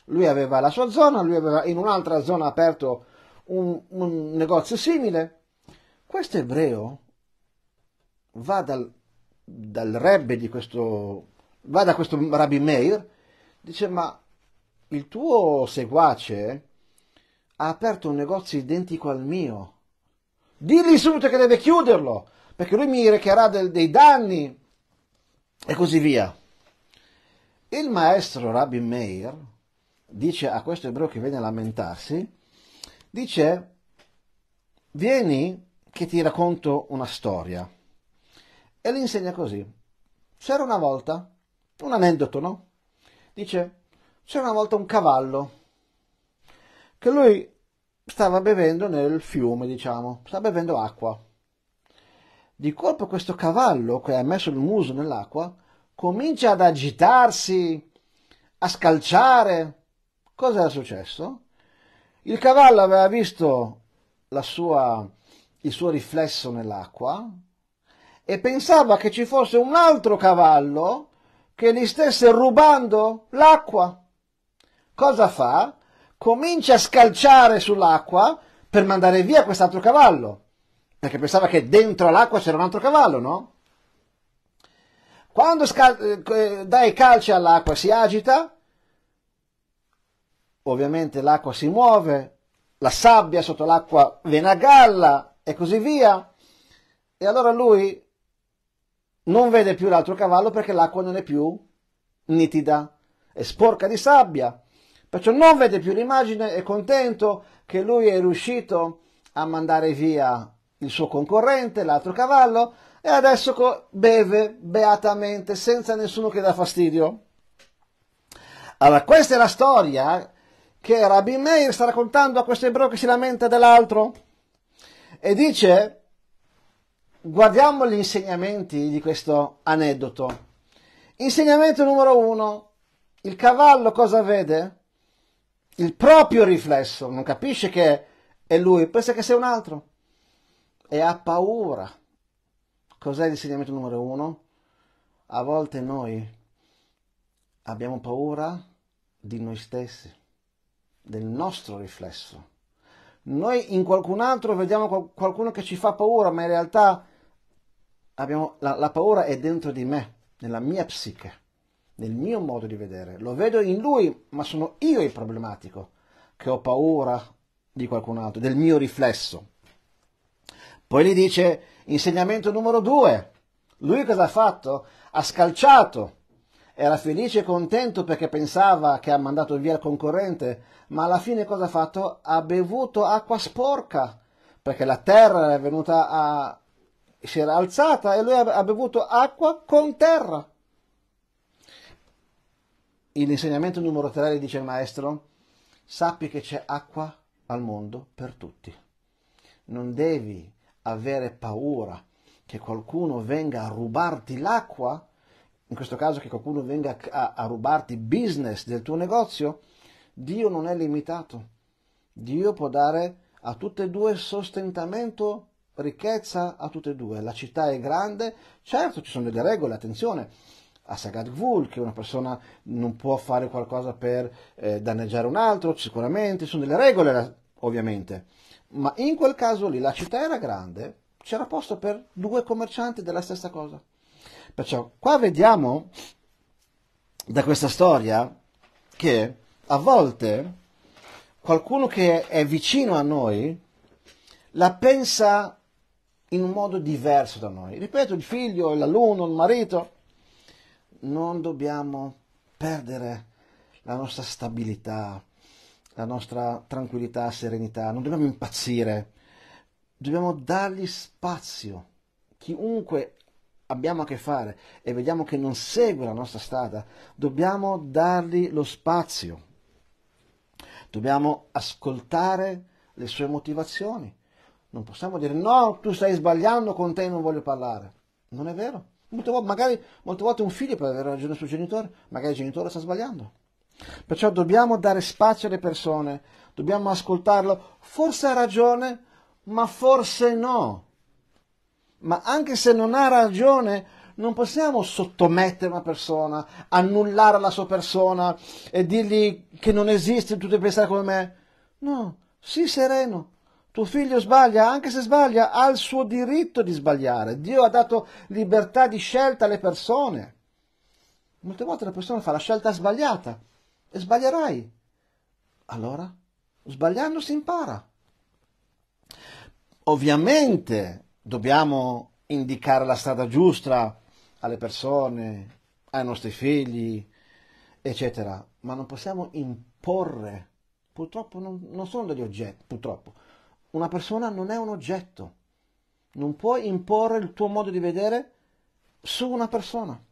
lui aveva la sua zona, lui aveva in un'altra zona aperto un, un negozio simile. Questo ebreo va dal, dal rebbe di questo va da questo Rabbi Meir, dice ma il tuo seguace ha aperto un negozio identico al mio, digli subito che deve chiuderlo, perché lui mi recherà del, dei danni e così via. Il maestro Rabbi Meir dice a questo ebreo che viene a lamentarsi, dice vieni che ti racconto una storia. E l'insegna così. C'era una volta un aneddoto, no? Dice, c'era una volta un cavallo che lui stava bevendo nel fiume, diciamo, stava bevendo acqua. Di colpo questo cavallo che ha messo il muso nell'acqua comincia ad agitarsi, a scalciare. Cosa era successo? Il cavallo aveva visto sua, il suo riflesso nell'acqua e pensava che ci fosse un altro cavallo che gli stesse rubando l'acqua. Cosa fa? Comincia a scalciare sull'acqua per mandare via quest'altro cavallo, perché pensava che dentro l'acqua c'era un altro cavallo, no? Quando scal- eh, dai calci all'acqua si agita, ovviamente l'acqua si muove, la sabbia sotto l'acqua viene a galla e così via. E allora lui non vede più l'altro cavallo perché l'acqua non è più nitida, è sporca di sabbia. Perciò non vede più l'immagine, è contento che lui è riuscito a mandare via il suo concorrente, l'altro cavallo, e adesso beve beatamente, senza nessuno che dà fastidio. Allora, questa è la storia che Rabbi Meir sta raccontando a questo ebreo che si lamenta dell'altro e dice guardiamo gli insegnamenti di questo aneddoto. Insegnamento numero uno, il cavallo cosa vede? Il proprio riflesso, non capisce che è lui, pensa che sia un altro e ha paura. Cos'è l'insegnamento numero uno? A volte noi abbiamo paura di noi stessi, del nostro riflesso. Noi in qualcun altro vediamo qualcuno che ci fa paura, ma in realtà abbiamo, la, la paura è dentro di me, nella mia psiche, nel mio modo di vedere. Lo vedo in lui, ma sono io il problematico, che ho paura di qualcun altro, del mio riflesso. Poi gli dice insegnamento numero due. Lui cosa ha fatto? Ha scalciato era felice e contento perché pensava che ha mandato via il concorrente, ma alla fine cosa ha fatto? Ha bevuto acqua sporca, perché la terra è venuta a... si era alzata e lui ha bevuto acqua con terra. L'insegnamento numero 3 dice il maestro, sappi che c'è acqua al mondo per tutti. Non devi avere paura che qualcuno venga a rubarti l'acqua in questo caso che qualcuno venga a, a rubarti business del tuo negozio, Dio non è limitato. Dio può dare a tutte e due sostentamento, ricchezza a tutte e due. La città è grande, certo ci sono delle regole, attenzione, a Sagat Gvul, che una persona non può fare qualcosa per eh, danneggiare un altro, sicuramente, ci sono delle regole ovviamente, ma in quel caso lì la città era grande, c'era posto per due commercianti della stessa cosa. Perciò qua vediamo da questa storia che a volte qualcuno che è vicino a noi la pensa in un modo diverso da noi. Ripeto, il figlio, l'alunno, il marito, non dobbiamo perdere la nostra stabilità, la nostra tranquillità, serenità, non dobbiamo impazzire, dobbiamo dargli spazio, chiunque abbiamo a che fare e vediamo che non segue la nostra strada, dobbiamo dargli lo spazio, dobbiamo ascoltare le sue motivazioni. Non possiamo dire no, tu stai sbagliando, con te non voglio parlare. Non è vero. Molte volte, magari molte volte un figlio può avere ragione sul genitore, magari il genitore sta sbagliando. Perciò dobbiamo dare spazio alle persone, dobbiamo ascoltarlo. Forse ha ragione, ma forse no. Ma anche se non ha ragione, non possiamo sottomettere una persona, annullare la sua persona e dirgli che non esiste, tu devi pensare come me. No, sii sereno. Tuo figlio sbaglia, anche se sbaglia, ha il suo diritto di sbagliare. Dio ha dato libertà di scelta alle persone. Molte volte la persona fa la scelta sbagliata e sbaglierai. Allora, sbagliando si impara. Ovviamente dobbiamo indicare la strada giusta alle persone, ai nostri figli, eccetera, ma non possiamo imporre, purtroppo non, non sono degli oggetti, purtroppo, una persona non è un oggetto, non puoi imporre il tuo modo di vedere su una persona.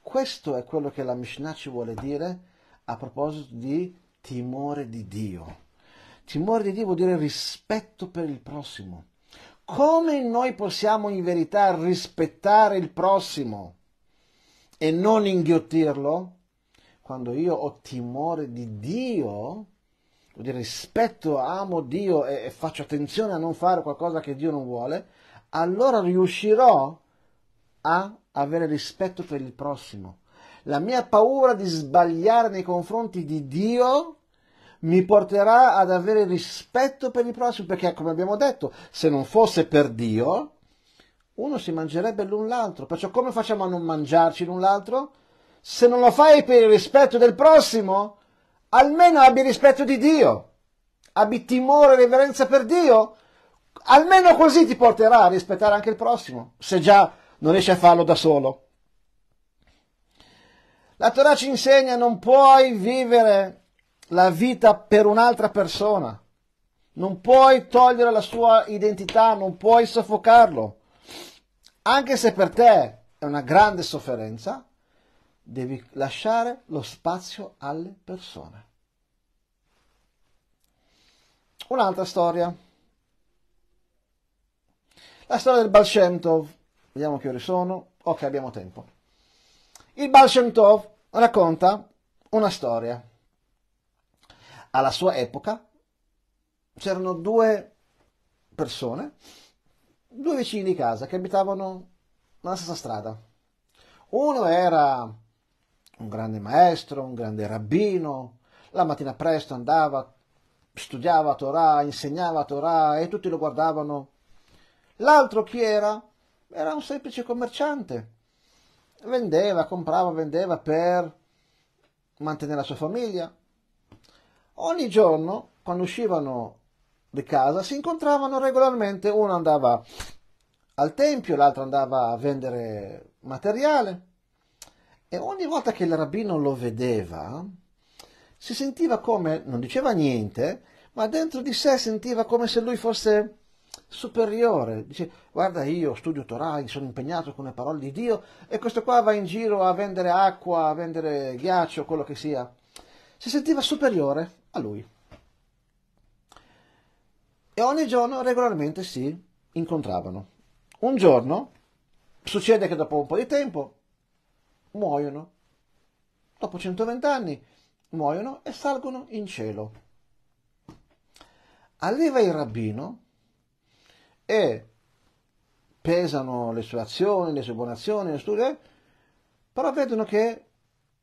Questo è quello che la Mishnah ci vuole dire a proposito di timore di Dio. Timore di Dio vuol dire rispetto per il prossimo come noi possiamo in verità rispettare il prossimo e non inghiottirlo? Quando io ho timore di Dio, rispetto, amo Dio e, e faccio attenzione a non fare qualcosa che Dio non vuole, allora riuscirò a avere rispetto per il prossimo. La mia paura di sbagliare nei confronti di Dio mi porterà ad avere rispetto per il prossimo, perché come abbiamo detto, se non fosse per Dio, uno si mangerebbe l'un l'altro. Perciò come facciamo a non mangiarci l'un l'altro? Se non lo fai per il rispetto del prossimo, almeno abbi rispetto di Dio, abbi timore e reverenza per Dio, almeno così ti porterà a rispettare anche il prossimo, se già non riesci a farlo da solo. La Torah ci insegna non puoi vivere la vita per un'altra persona. Non puoi togliere la sua identità, non puoi soffocarlo. Anche se per te è una grande sofferenza, devi lasciare lo spazio alle persone. Un'altra storia. La storia del Balshemtov. Vediamo che ore sono. Ok, abbiamo tempo. Il Balshemtov racconta una storia alla sua epoca c'erano due persone, due vicini di casa che abitavano nella stessa strada. Uno era un grande maestro, un grande rabbino, la mattina presto andava, studiava Torah, insegnava Torah e tutti lo guardavano. L'altro chi era? Era un semplice commerciante. Vendeva, comprava, vendeva per mantenere la sua famiglia, Ogni giorno, quando uscivano di casa, si incontravano regolarmente, uno andava al tempio, l'altro andava a vendere materiale e ogni volta che il rabbino lo vedeva, si sentiva come, non diceva niente, ma dentro di sé sentiva come se lui fosse superiore. Dice, guarda io studio Torah, sono impegnato con le parole di Dio e questo qua va in giro a vendere acqua, a vendere ghiaccio, quello che sia. Si sentiva superiore a lui. E ogni giorno regolarmente si incontravano. Un giorno succede che dopo un po' di tempo muoiono. Dopo 120 anni muoiono e salgono in cielo. Arriva il rabbino e pesano le sue azioni, le sue buone azioni, le sue però vedono che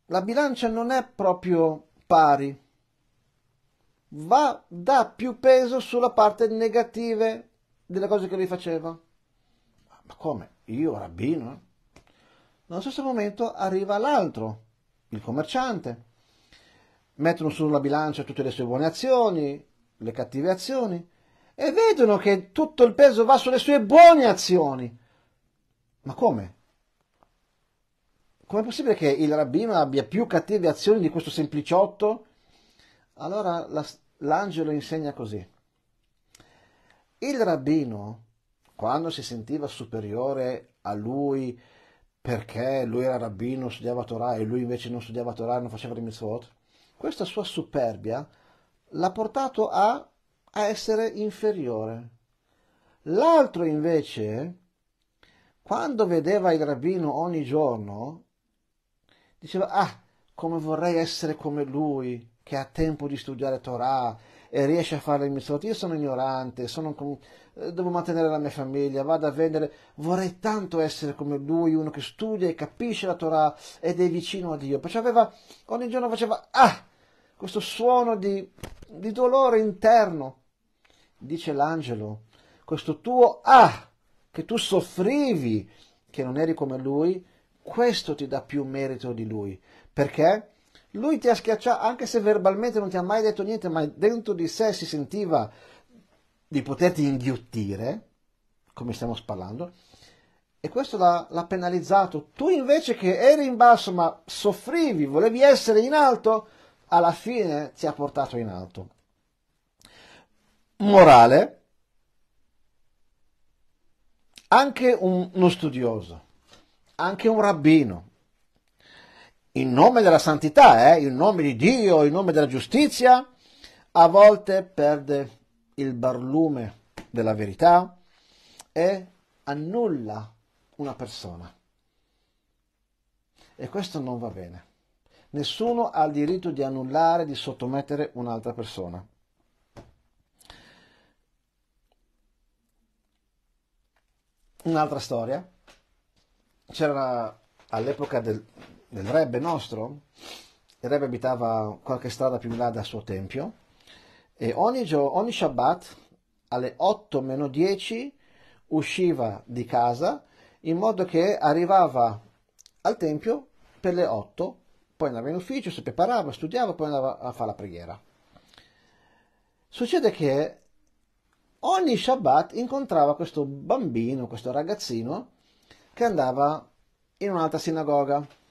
la bilancia non è proprio pari va, dà più peso sulla parte negativa delle cose che lui faceva. Ma come? Io, rabbino? Nello stesso momento arriva l'altro, il commerciante. Mettono sulla bilancia tutte le sue buone azioni, le cattive azioni e vedono che tutto il peso va sulle sue buone azioni. Ma come? Com'è possibile che il rabbino abbia più cattive azioni di questo sempliciotto? Allora la, l'angelo insegna così. Il rabbino, quando si sentiva superiore a lui perché lui era rabbino, studiava Torah e lui invece non studiava Torah, non faceva le mitzvot, questa sua superbia l'ha portato a, a essere inferiore. L'altro invece, quando vedeva il rabbino ogni giorno, diceva, ah, come vorrei essere come lui, che ha tempo di studiare Torah e riesce a fare il mitzvot. Io sono ignorante, sono, eh, devo mantenere la mia famiglia, vado a vendere. Vorrei tanto essere come lui, uno che studia e capisce la Torah ed è vicino a Dio. Perciò aveva, ogni giorno faceva ah, questo suono di, di dolore interno. Dice l'angelo, questo tuo ah, che tu soffrivi, che non eri come lui, questo ti dà più merito di lui. Perché? Lui ti ha schiacciato, anche se verbalmente non ti ha mai detto niente, ma dentro di sé si sentiva di poterti inghiottire, come stiamo parlando, e questo l'ha, l'ha penalizzato. Tu invece che eri in basso ma soffrivi, volevi essere in alto, alla fine ti ha portato in alto. Morale, anche un, uno studioso, anche un rabbino, in nome della santità, eh, in nome di Dio, in nome della giustizia, a volte perde il barlume della verità e annulla una persona. E questo non va bene. Nessuno ha il diritto di annullare, di sottomettere un'altra persona. Un'altra storia. C'era all'epoca del, del Rebbe nostro, il Rebbe abitava qualche strada più in là dal suo tempio, e ogni, gio- ogni Shabbat alle 8 meno 10 usciva di casa in modo che arrivava al tempio per le 8, poi andava in ufficio, si preparava, studiava, poi andava a fare la preghiera. Succede che ogni Shabbat incontrava questo bambino, questo ragazzino che andava in un'altra sinagoga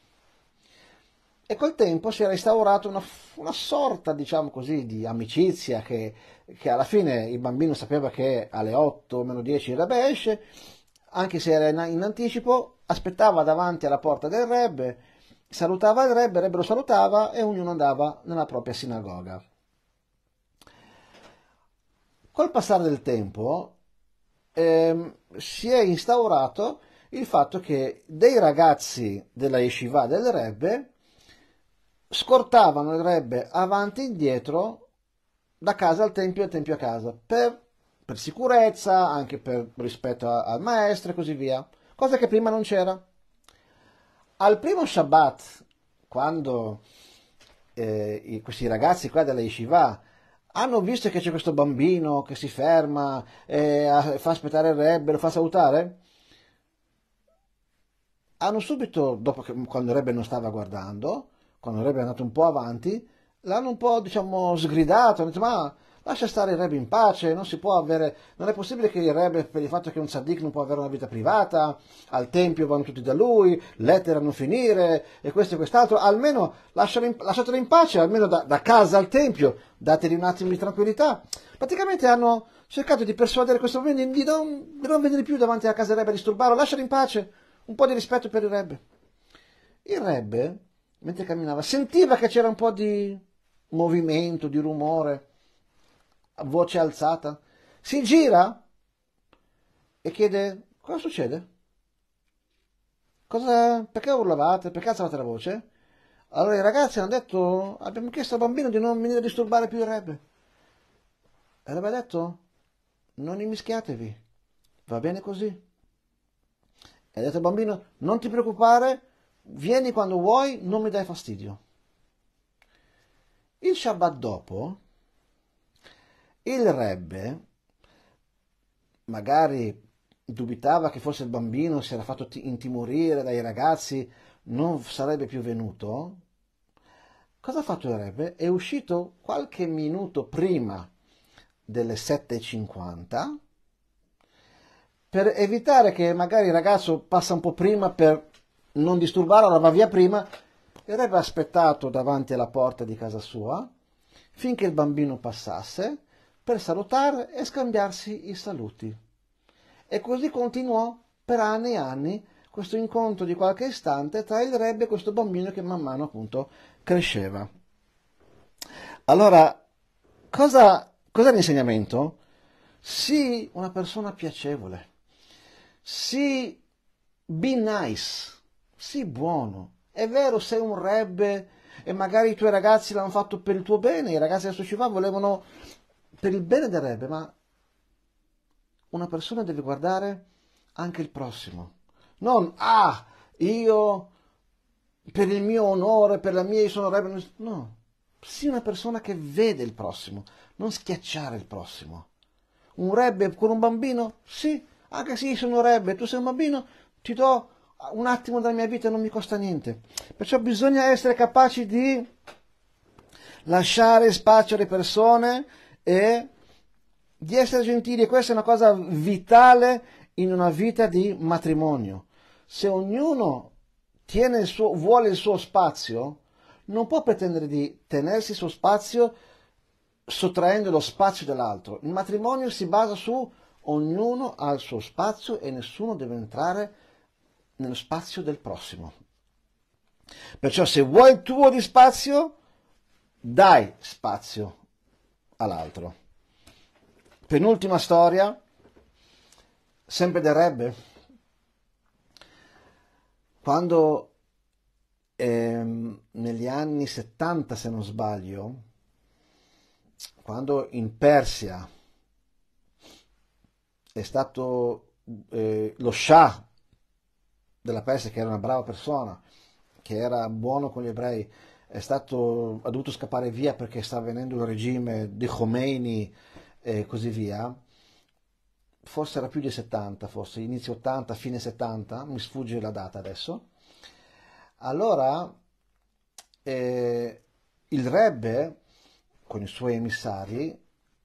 e col tempo si era instaurata una, una, sorta, diciamo così, di amicizia che, che, alla fine il bambino sapeva che alle 8 o meno 10 il Rebbe esce, anche se era in, in anticipo, aspettava davanti alla porta del Rebbe, salutava il Rebbe, il Rebbe lo salutava e ognuno andava nella propria sinagoga. Col passare del tempo ehm, si è instaurato il fatto che dei ragazzi della yeshiva del Rebbe scortavano il rebbe avanti e indietro da casa al tempio e da tempio a casa per, per, sicurezza, anche per rispetto al maestro e così via, cosa che prima non c'era. Al primo Shabbat, quando eh, questi ragazzi qua della Yeshiva hanno visto che c'è questo bambino che si ferma e eh, fa aspettare il rebbe, lo fa salutare, hanno subito, dopo che, quando il rebbe non stava guardando, quando il Rebbe è andato un po' avanti, l'hanno un po' diciamo sgridato, hanno detto ma lascia stare il Rebbe in pace, non si può avere, non è possibile che il Rebbe per il fatto che un tzaddik non può avere una vita privata, al tempio vanno tutti da lui, lettere a non finire e questo e quest'altro, almeno in, lasciatelo in pace, almeno da, da casa al tempio, dategli un attimo di tranquillità. Praticamente hanno cercato di persuadere questo bambino di non, di non venire più davanti alla casa del Rebbe a disturbarlo, lascialo in pace, un po' di rispetto per il Rebbe. Il Rebbe mentre camminava, sentiva che c'era un po' di movimento, di rumore, voce alzata. Si gira e chiede cosa succede? Cosa, perché urlavate? Perché alzavate la voce? Allora i ragazzi hanno detto, abbiamo chiesto al bambino di non venire a disturbare più il Rebbe. E aveva detto, non immischiatevi, va bene così. E ha detto al bambino, non ti preoccupare, vieni quando vuoi, non mi dai fastidio. Il Shabbat dopo, il Rebbe, magari dubitava che forse il bambino si era fatto intimorire dai ragazzi, non sarebbe più venuto, cosa ha fatto il Rebbe? È uscito qualche minuto prima delle 7.50 per evitare che magari il ragazzo passa un po' prima per non disturbare, disturbarlo, va via prima e avrebbe aspettato davanti alla porta di casa sua finché il bambino passasse per salutare e scambiarsi i saluti. E così continuò per anni e anni questo incontro di qualche istante tra il rebbe e questo bambino che man mano appunto cresceva. Allora, cosa, cos'è l'insegnamento? Sii una persona piacevole, sii be nice, Sii buono. È vero, sei un rebbe e magari i tuoi ragazzi l'hanno fatto per il tuo bene, i ragazzi della società volevano per il bene del rebbe, ma una persona deve guardare anche il prossimo. Non, ah, io per il mio onore, per la mia, io sono rebbe. No, sii una persona che vede il prossimo, non schiacciare il prossimo. Un rebbe con un bambino? Sì, anche se io sono un rebbe, tu sei un bambino, ti do un attimo della mia vita non mi costa niente. Perciò bisogna essere capaci di lasciare spazio alle persone e di essere gentili. Questa è una cosa vitale in una vita di matrimonio. Se ognuno il suo, vuole il suo spazio, non può pretendere di tenersi il suo spazio sottraendo lo spazio dell'altro. Il matrimonio si basa su ognuno ha il suo spazio e nessuno deve entrare nello spazio del prossimo. Perciò se vuoi il tuo di spazio, dai spazio all'altro. Penultima storia, sempre del Rebbe, quando ehm, negli anni 70, se non sbaglio, quando in Persia è stato eh, lo Shah della peste, che era una brava persona, che era buono con gli ebrei, stato, ha dovuto scappare via perché sta avvenendo il regime di Khomeini e così via, forse era più di 70, forse inizio 80, fine 70, mi sfugge la data adesso, allora eh, il Rebbe con i suoi emissari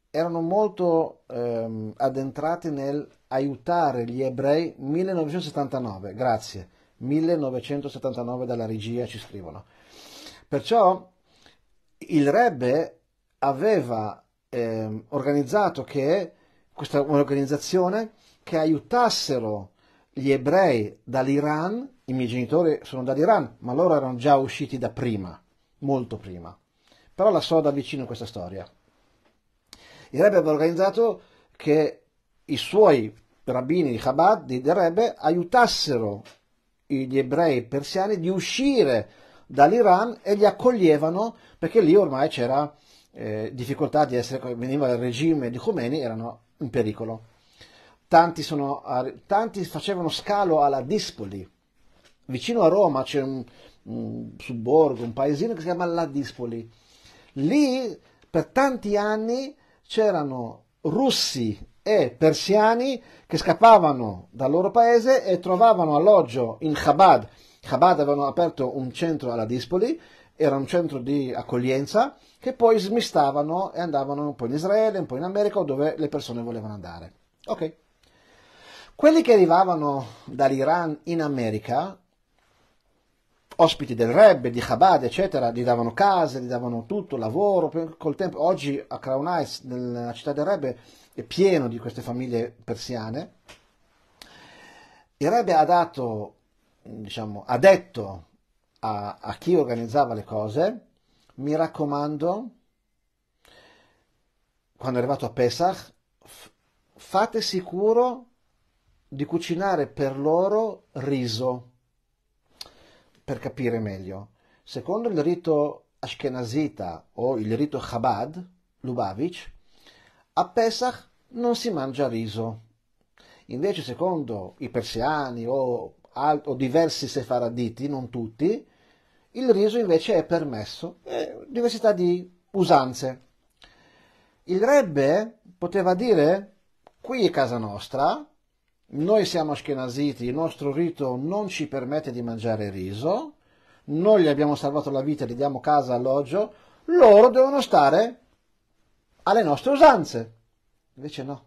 erano molto ehm, addentrati nel Aiutare gli ebrei 1979, grazie, 1979 dalla regia ci scrivono. Perciò il Rebbe aveva eh, organizzato che questa un'organizzazione che aiutassero gli ebrei dall'Iran, i miei genitori sono dall'Iran, ma loro erano già usciti da prima, molto prima. Però la so da vicino questa storia. Il Rebbe aveva organizzato che i suoi rabbini di Chabad, di Derebe, aiutassero gli ebrei persiani di uscire dall'Iran e li accoglievano perché lì ormai c'era eh, difficoltà di essere, veniva il regime di Khomeini, erano in pericolo. Tanti, sono, tanti facevano scalo alla Dispoli, vicino a Roma c'è un, un suborgo, un paesino che si chiama La Dispoli. Lì per tanti anni c'erano russi e persiani che scappavano dal loro paese e trovavano alloggio in Chabad. Chabad avevano aperto un centro alla Dispoli, era un centro di accoglienza che poi smistavano e andavano un po' in Israele, un po' in America dove le persone volevano andare. Ok. Quelli che arrivavano dall'Iran in America, ospiti del Rebbe, di Chabad, eccetera, gli davano case, gli davano tutto, lavoro, col tempo, oggi a Crown Heights, nella città del Rebbe, è pieno di queste famiglie persiane. Il Rebbe ha dato, diciamo, ha detto a, a chi organizzava le cose, mi raccomando, quando è arrivato a Pesach, fate sicuro di cucinare per loro riso, per capire meglio. Secondo il rito ashkenazita o il rito Chabad, Lubavitch, a Pesach non si mangia riso. Invece, secondo i persiani o, o diversi sefaraditi, non tutti, il riso invece è permesso, eh, diversità di usanze. Il rebbe poteva dire, qui è casa nostra, noi siamo ashkenaziti, il nostro rito non ci permette di mangiare riso, noi gli abbiamo salvato la vita, gli diamo casa, alloggio, loro devono stare alle nostre usanze. Invece no.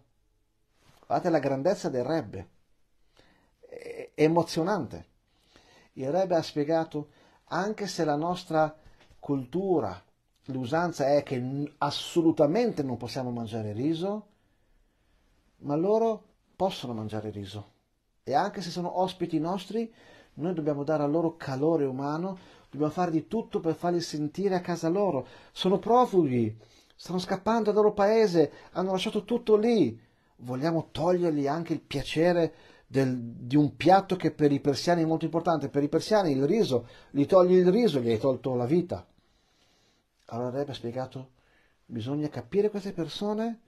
Guardate la grandezza del Rebbe. È emozionante. Il Rebbe ha spiegato, anche se la nostra cultura, l'usanza è che assolutamente non possiamo mangiare riso, ma loro possono mangiare riso. E anche se sono ospiti nostri, noi dobbiamo dare a loro calore umano, dobbiamo fare di tutto per farli sentire a casa loro. Sono profughi, Stanno scappando dal loro paese, hanno lasciato tutto lì. Vogliamo togliergli anche il piacere del, di un piatto che per i persiani è molto importante. Per i persiani il riso, gli togli il riso, gli hai tolto la vita. Allora il ha spiegato, bisogna capire queste persone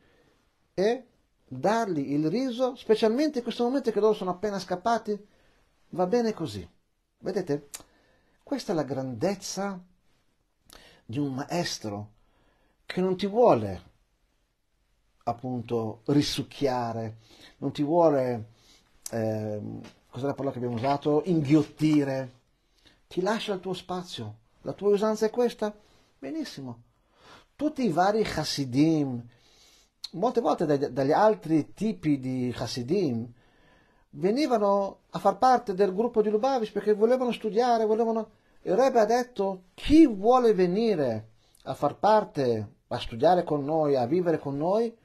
e dargli il riso, specialmente in questo momento che loro sono appena scappati. Va bene così. Vedete, questa è la grandezza di un maestro che non ti vuole appunto risucchiare, non ti vuole, eh, cos'è la parola che abbiamo usato, inghiottire, ti lascia il tuo spazio, la tua usanza è questa? Benissimo. Tutti i vari Hasidim, molte volte dagli, dagli altri tipi di Hasidim, venivano a far parte del gruppo di Lubavitch perché volevano studiare, volevano... Il Rebbe ha detto, chi vuole venire a far parte a studiare con noi, a vivere con noi,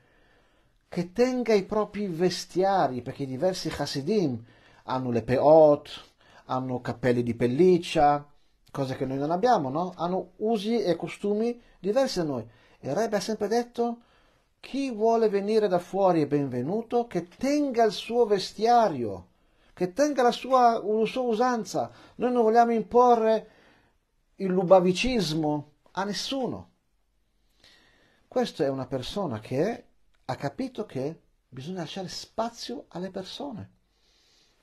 che tenga i propri vestiari, perché i diversi Hasidim hanno le peot, hanno cappelli di pelliccia, cose che noi non abbiamo, no? Hanno usi e costumi diversi da noi. E Rebbe ha sempre detto, chi vuole venire da fuori è benvenuto, che tenga il suo vestiario, che tenga la sua, la sua usanza. Noi non vogliamo imporre il lubavicismo a nessuno. Questa è una persona che ha capito che bisogna lasciare spazio alle persone.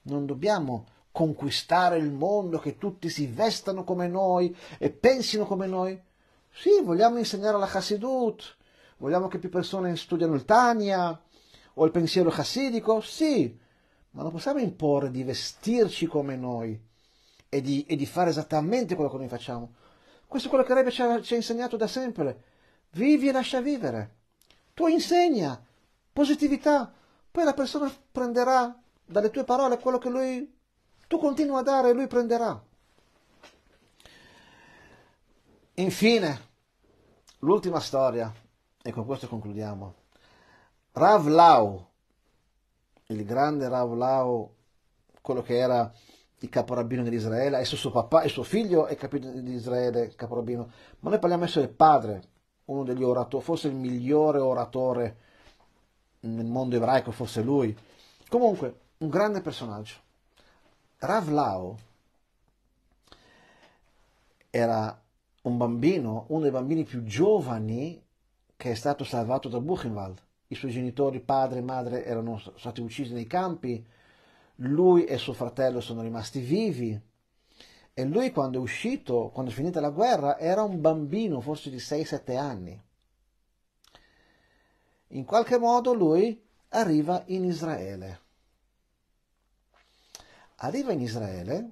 Non dobbiamo conquistare il mondo, che tutti si vestano come noi e pensino come noi. Sì, vogliamo insegnare la Hasidut, vogliamo che più persone studiano il Tania o il pensiero chassidico, sì, ma non possiamo imporre di vestirci come noi e di, e di fare esattamente quello che noi facciamo. Questo è quello che Rebbe ci ha, ci ha insegnato da sempre Vivi e lascia vivere. Tu insegna positività, poi la persona prenderà dalle tue parole quello che lui, tu continua a dare e lui prenderà. Infine, l'ultima storia, e con questo concludiamo. Rav Lau, il grande Rav Lau, quello che era il caporabbino di Israele, adesso suo papà e suo figlio è capito di Israele, caporabino, ma noi parliamo adesso del padre uno degli oratori, forse il migliore oratore nel mondo ebraico, forse lui. Comunque, un grande personaggio. Rav Lao era un bambino, uno dei bambini più giovani che è stato salvato da Buchenwald. I suoi genitori, padre e madre, erano stati uccisi nei campi, lui e suo fratello sono rimasti vivi e lui quando è uscito, quando è finita la guerra, era un bambino, forse di 6-7 anni. In qualche modo lui arriva in Israele. Arriva in Israele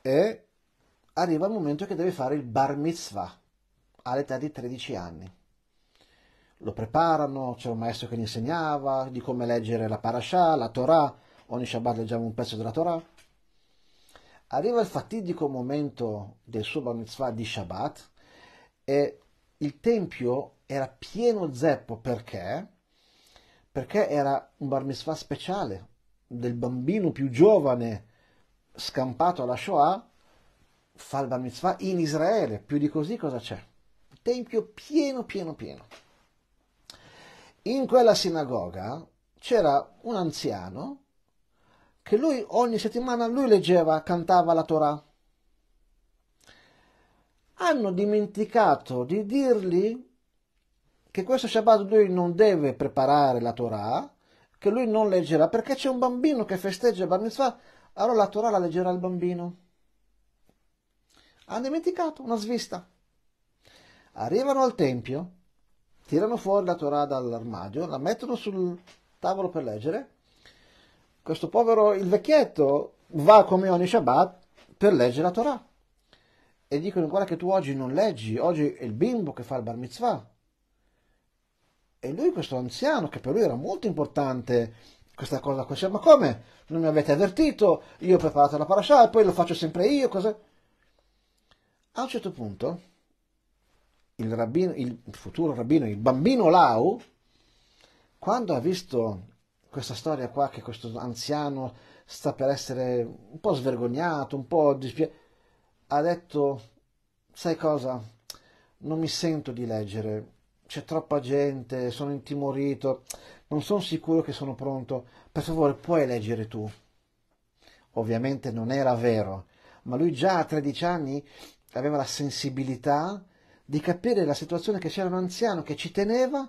e arriva il momento che deve fare il bar mitzvah all'età di 13 anni. Lo preparano, c'è un maestro che gli insegnava di come leggere la parashah, la Torah, ogni Shabbat leggiamo un pezzo della Torah Arriva il fatidico momento del suo Bar Mitzvah di Shabbat e il tempio era pieno zeppo perché? Perché era un Bar Mitzvah speciale del bambino più giovane scampato alla Shoah fa il Bar Mitzvah in Israele, più di così cosa c'è? Il tempio pieno pieno pieno. In quella sinagoga c'era un anziano che lui ogni settimana lui leggeva, cantava la Torah. Hanno dimenticato di dirgli che questo Shabbat lui non deve preparare la Torah, che lui non leggerà, perché c'è un bambino che festeggia Bar Mitzvah, allora la Torah la leggerà il bambino. Hanno dimenticato, una svista. Arrivano al Tempio, tirano fuori la Torah dall'armadio, la mettono sul tavolo per leggere, questo povero, il vecchietto, va come ogni Shabbat per leggere la Torah. E dicono, guarda che tu oggi non leggi, oggi è il bimbo che fa il bar mitzvah. E lui, questo anziano, che per lui era molto importante questa cosa, qua, ma come? Non mi avete avvertito, io ho preparato la parasha e poi lo faccio sempre io, cosa? A un certo punto, il, rabbino, il futuro rabbino, il bambino Lau, quando ha visto questa storia qua che questo anziano sta per essere un po' svergognato, un po' dispiaciuto, ha detto, sai cosa, non mi sento di leggere, c'è troppa gente, sono intimorito, non sono sicuro che sono pronto, per favore puoi leggere tu. Ovviamente non era vero, ma lui già a 13 anni aveva la sensibilità di capire la situazione che c'era un anziano che ci teneva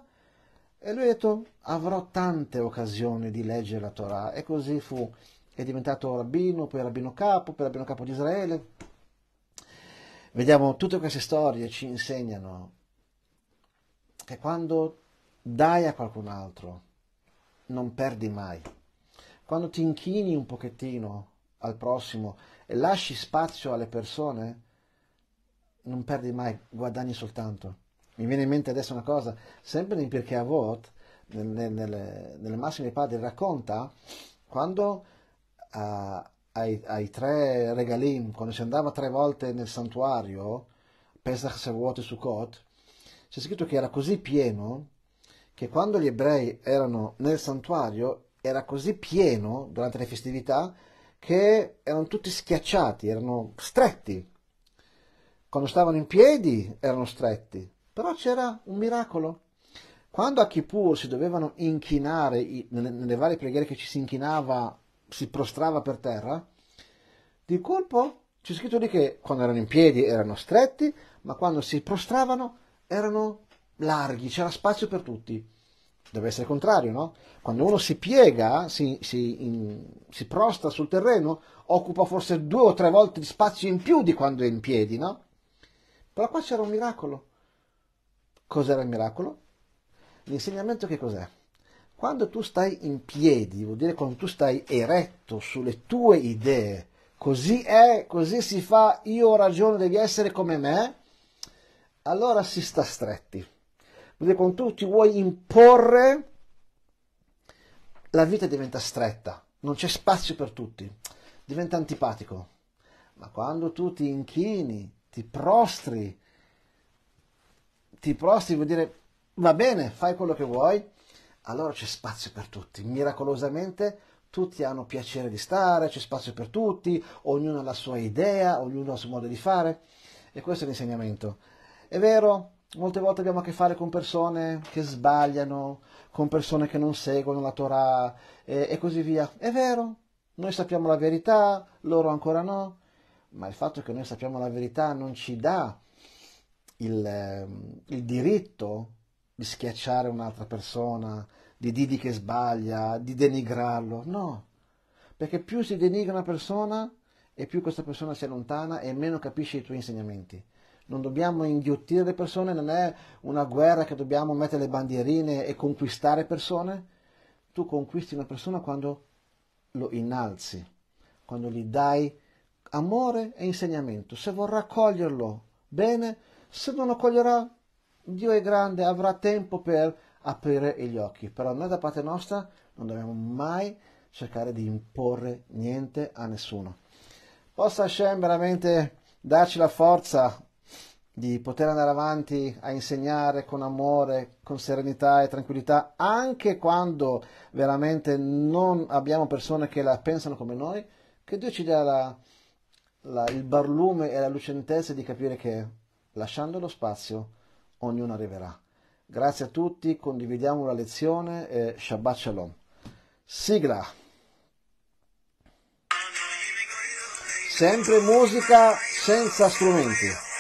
e lui ha detto, avrò tante occasioni di leggere la Torah. E così fu. È diventato rabbino, poi rabbino capo, poi rabbino capo di Israele. Vediamo, tutte queste storie ci insegnano che quando dai a qualcun altro, non perdi mai. Quando ti inchini un pochettino al prossimo e lasci spazio alle persone, non perdi mai, guadagni soltanto. Mi viene in mente adesso una cosa, sempre in Pirkei Avot, nel, nel, nelle massime padre racconta quando uh, ai, ai, tre regalim, quando si andava tre volte nel santuario, Pesach, Shavuot e Sukkot, c'è scritto che era così pieno che quando gli ebrei erano nel santuario era così pieno durante le festività che erano tutti schiacciati, erano stretti. Quando stavano in piedi erano stretti, però c'era un miracolo. Quando a Kippur si dovevano inchinare, nelle varie preghiere che ci si inchinava, si prostrava per terra, di colpo c'è scritto lì che quando erano in piedi erano stretti, ma quando si prostravano erano larghi, c'era spazio per tutti. Deve essere il contrario, no? Quando uno si piega, si, si, in, si prostra sul terreno, occupa forse due o tre volte di spazio in più di quando è in piedi, no? Però qua c'era un miracolo. Cos'era il miracolo? L'insegnamento che cos'è? Quando tu stai in piedi, vuol dire quando tu stai eretto sulle tue idee, così è, così si fa, io ho ragione, devi essere come me, allora si sta stretti. Vuol dire quando tu ti vuoi imporre, la vita diventa stretta, non c'è spazio per tutti, diventa antipatico. Ma quando tu ti inchini, ti prostri, ti prossimi, dire va bene, fai quello che vuoi, allora c'è spazio per tutti. Miracolosamente tutti hanno piacere di stare, c'è spazio per tutti, ognuno ha la sua idea, ognuno ha il suo modo di fare. E questo è l'insegnamento. È vero, molte volte abbiamo a che fare con persone che sbagliano, con persone che non seguono la Torah e, e così via. È vero, noi sappiamo la verità, loro ancora no, ma il fatto che noi sappiamo la verità non ci dà il, ehm, il diritto di schiacciare un'altra persona, di dirgli che sbaglia, di denigrarlo, no, perché più si denigra una persona e più questa persona si allontana e meno capisce i tuoi insegnamenti. Non dobbiamo inghiottire le persone, non è una guerra che dobbiamo mettere le bandierine e conquistare persone. Tu conquisti una persona quando lo innalzi, quando gli dai amore e insegnamento. Se vorrà coglierlo bene, se non lo coglierà, Dio è grande, avrà tempo per aprire gli occhi. Però noi da parte nostra non dobbiamo mai cercare di imporre niente a nessuno. Possa Hashem veramente darci la forza di poter andare avanti a insegnare con amore, con serenità e tranquillità, anche quando veramente non abbiamo persone che la pensano come noi, che Dio ci dia la, la, il barlume e la lucentezza di capire che lasciando lo spazio, ognuno arriverà. Grazie a tutti, condividiamo la lezione e Shabbat Shalom. Sigla. Sempre musica senza strumenti.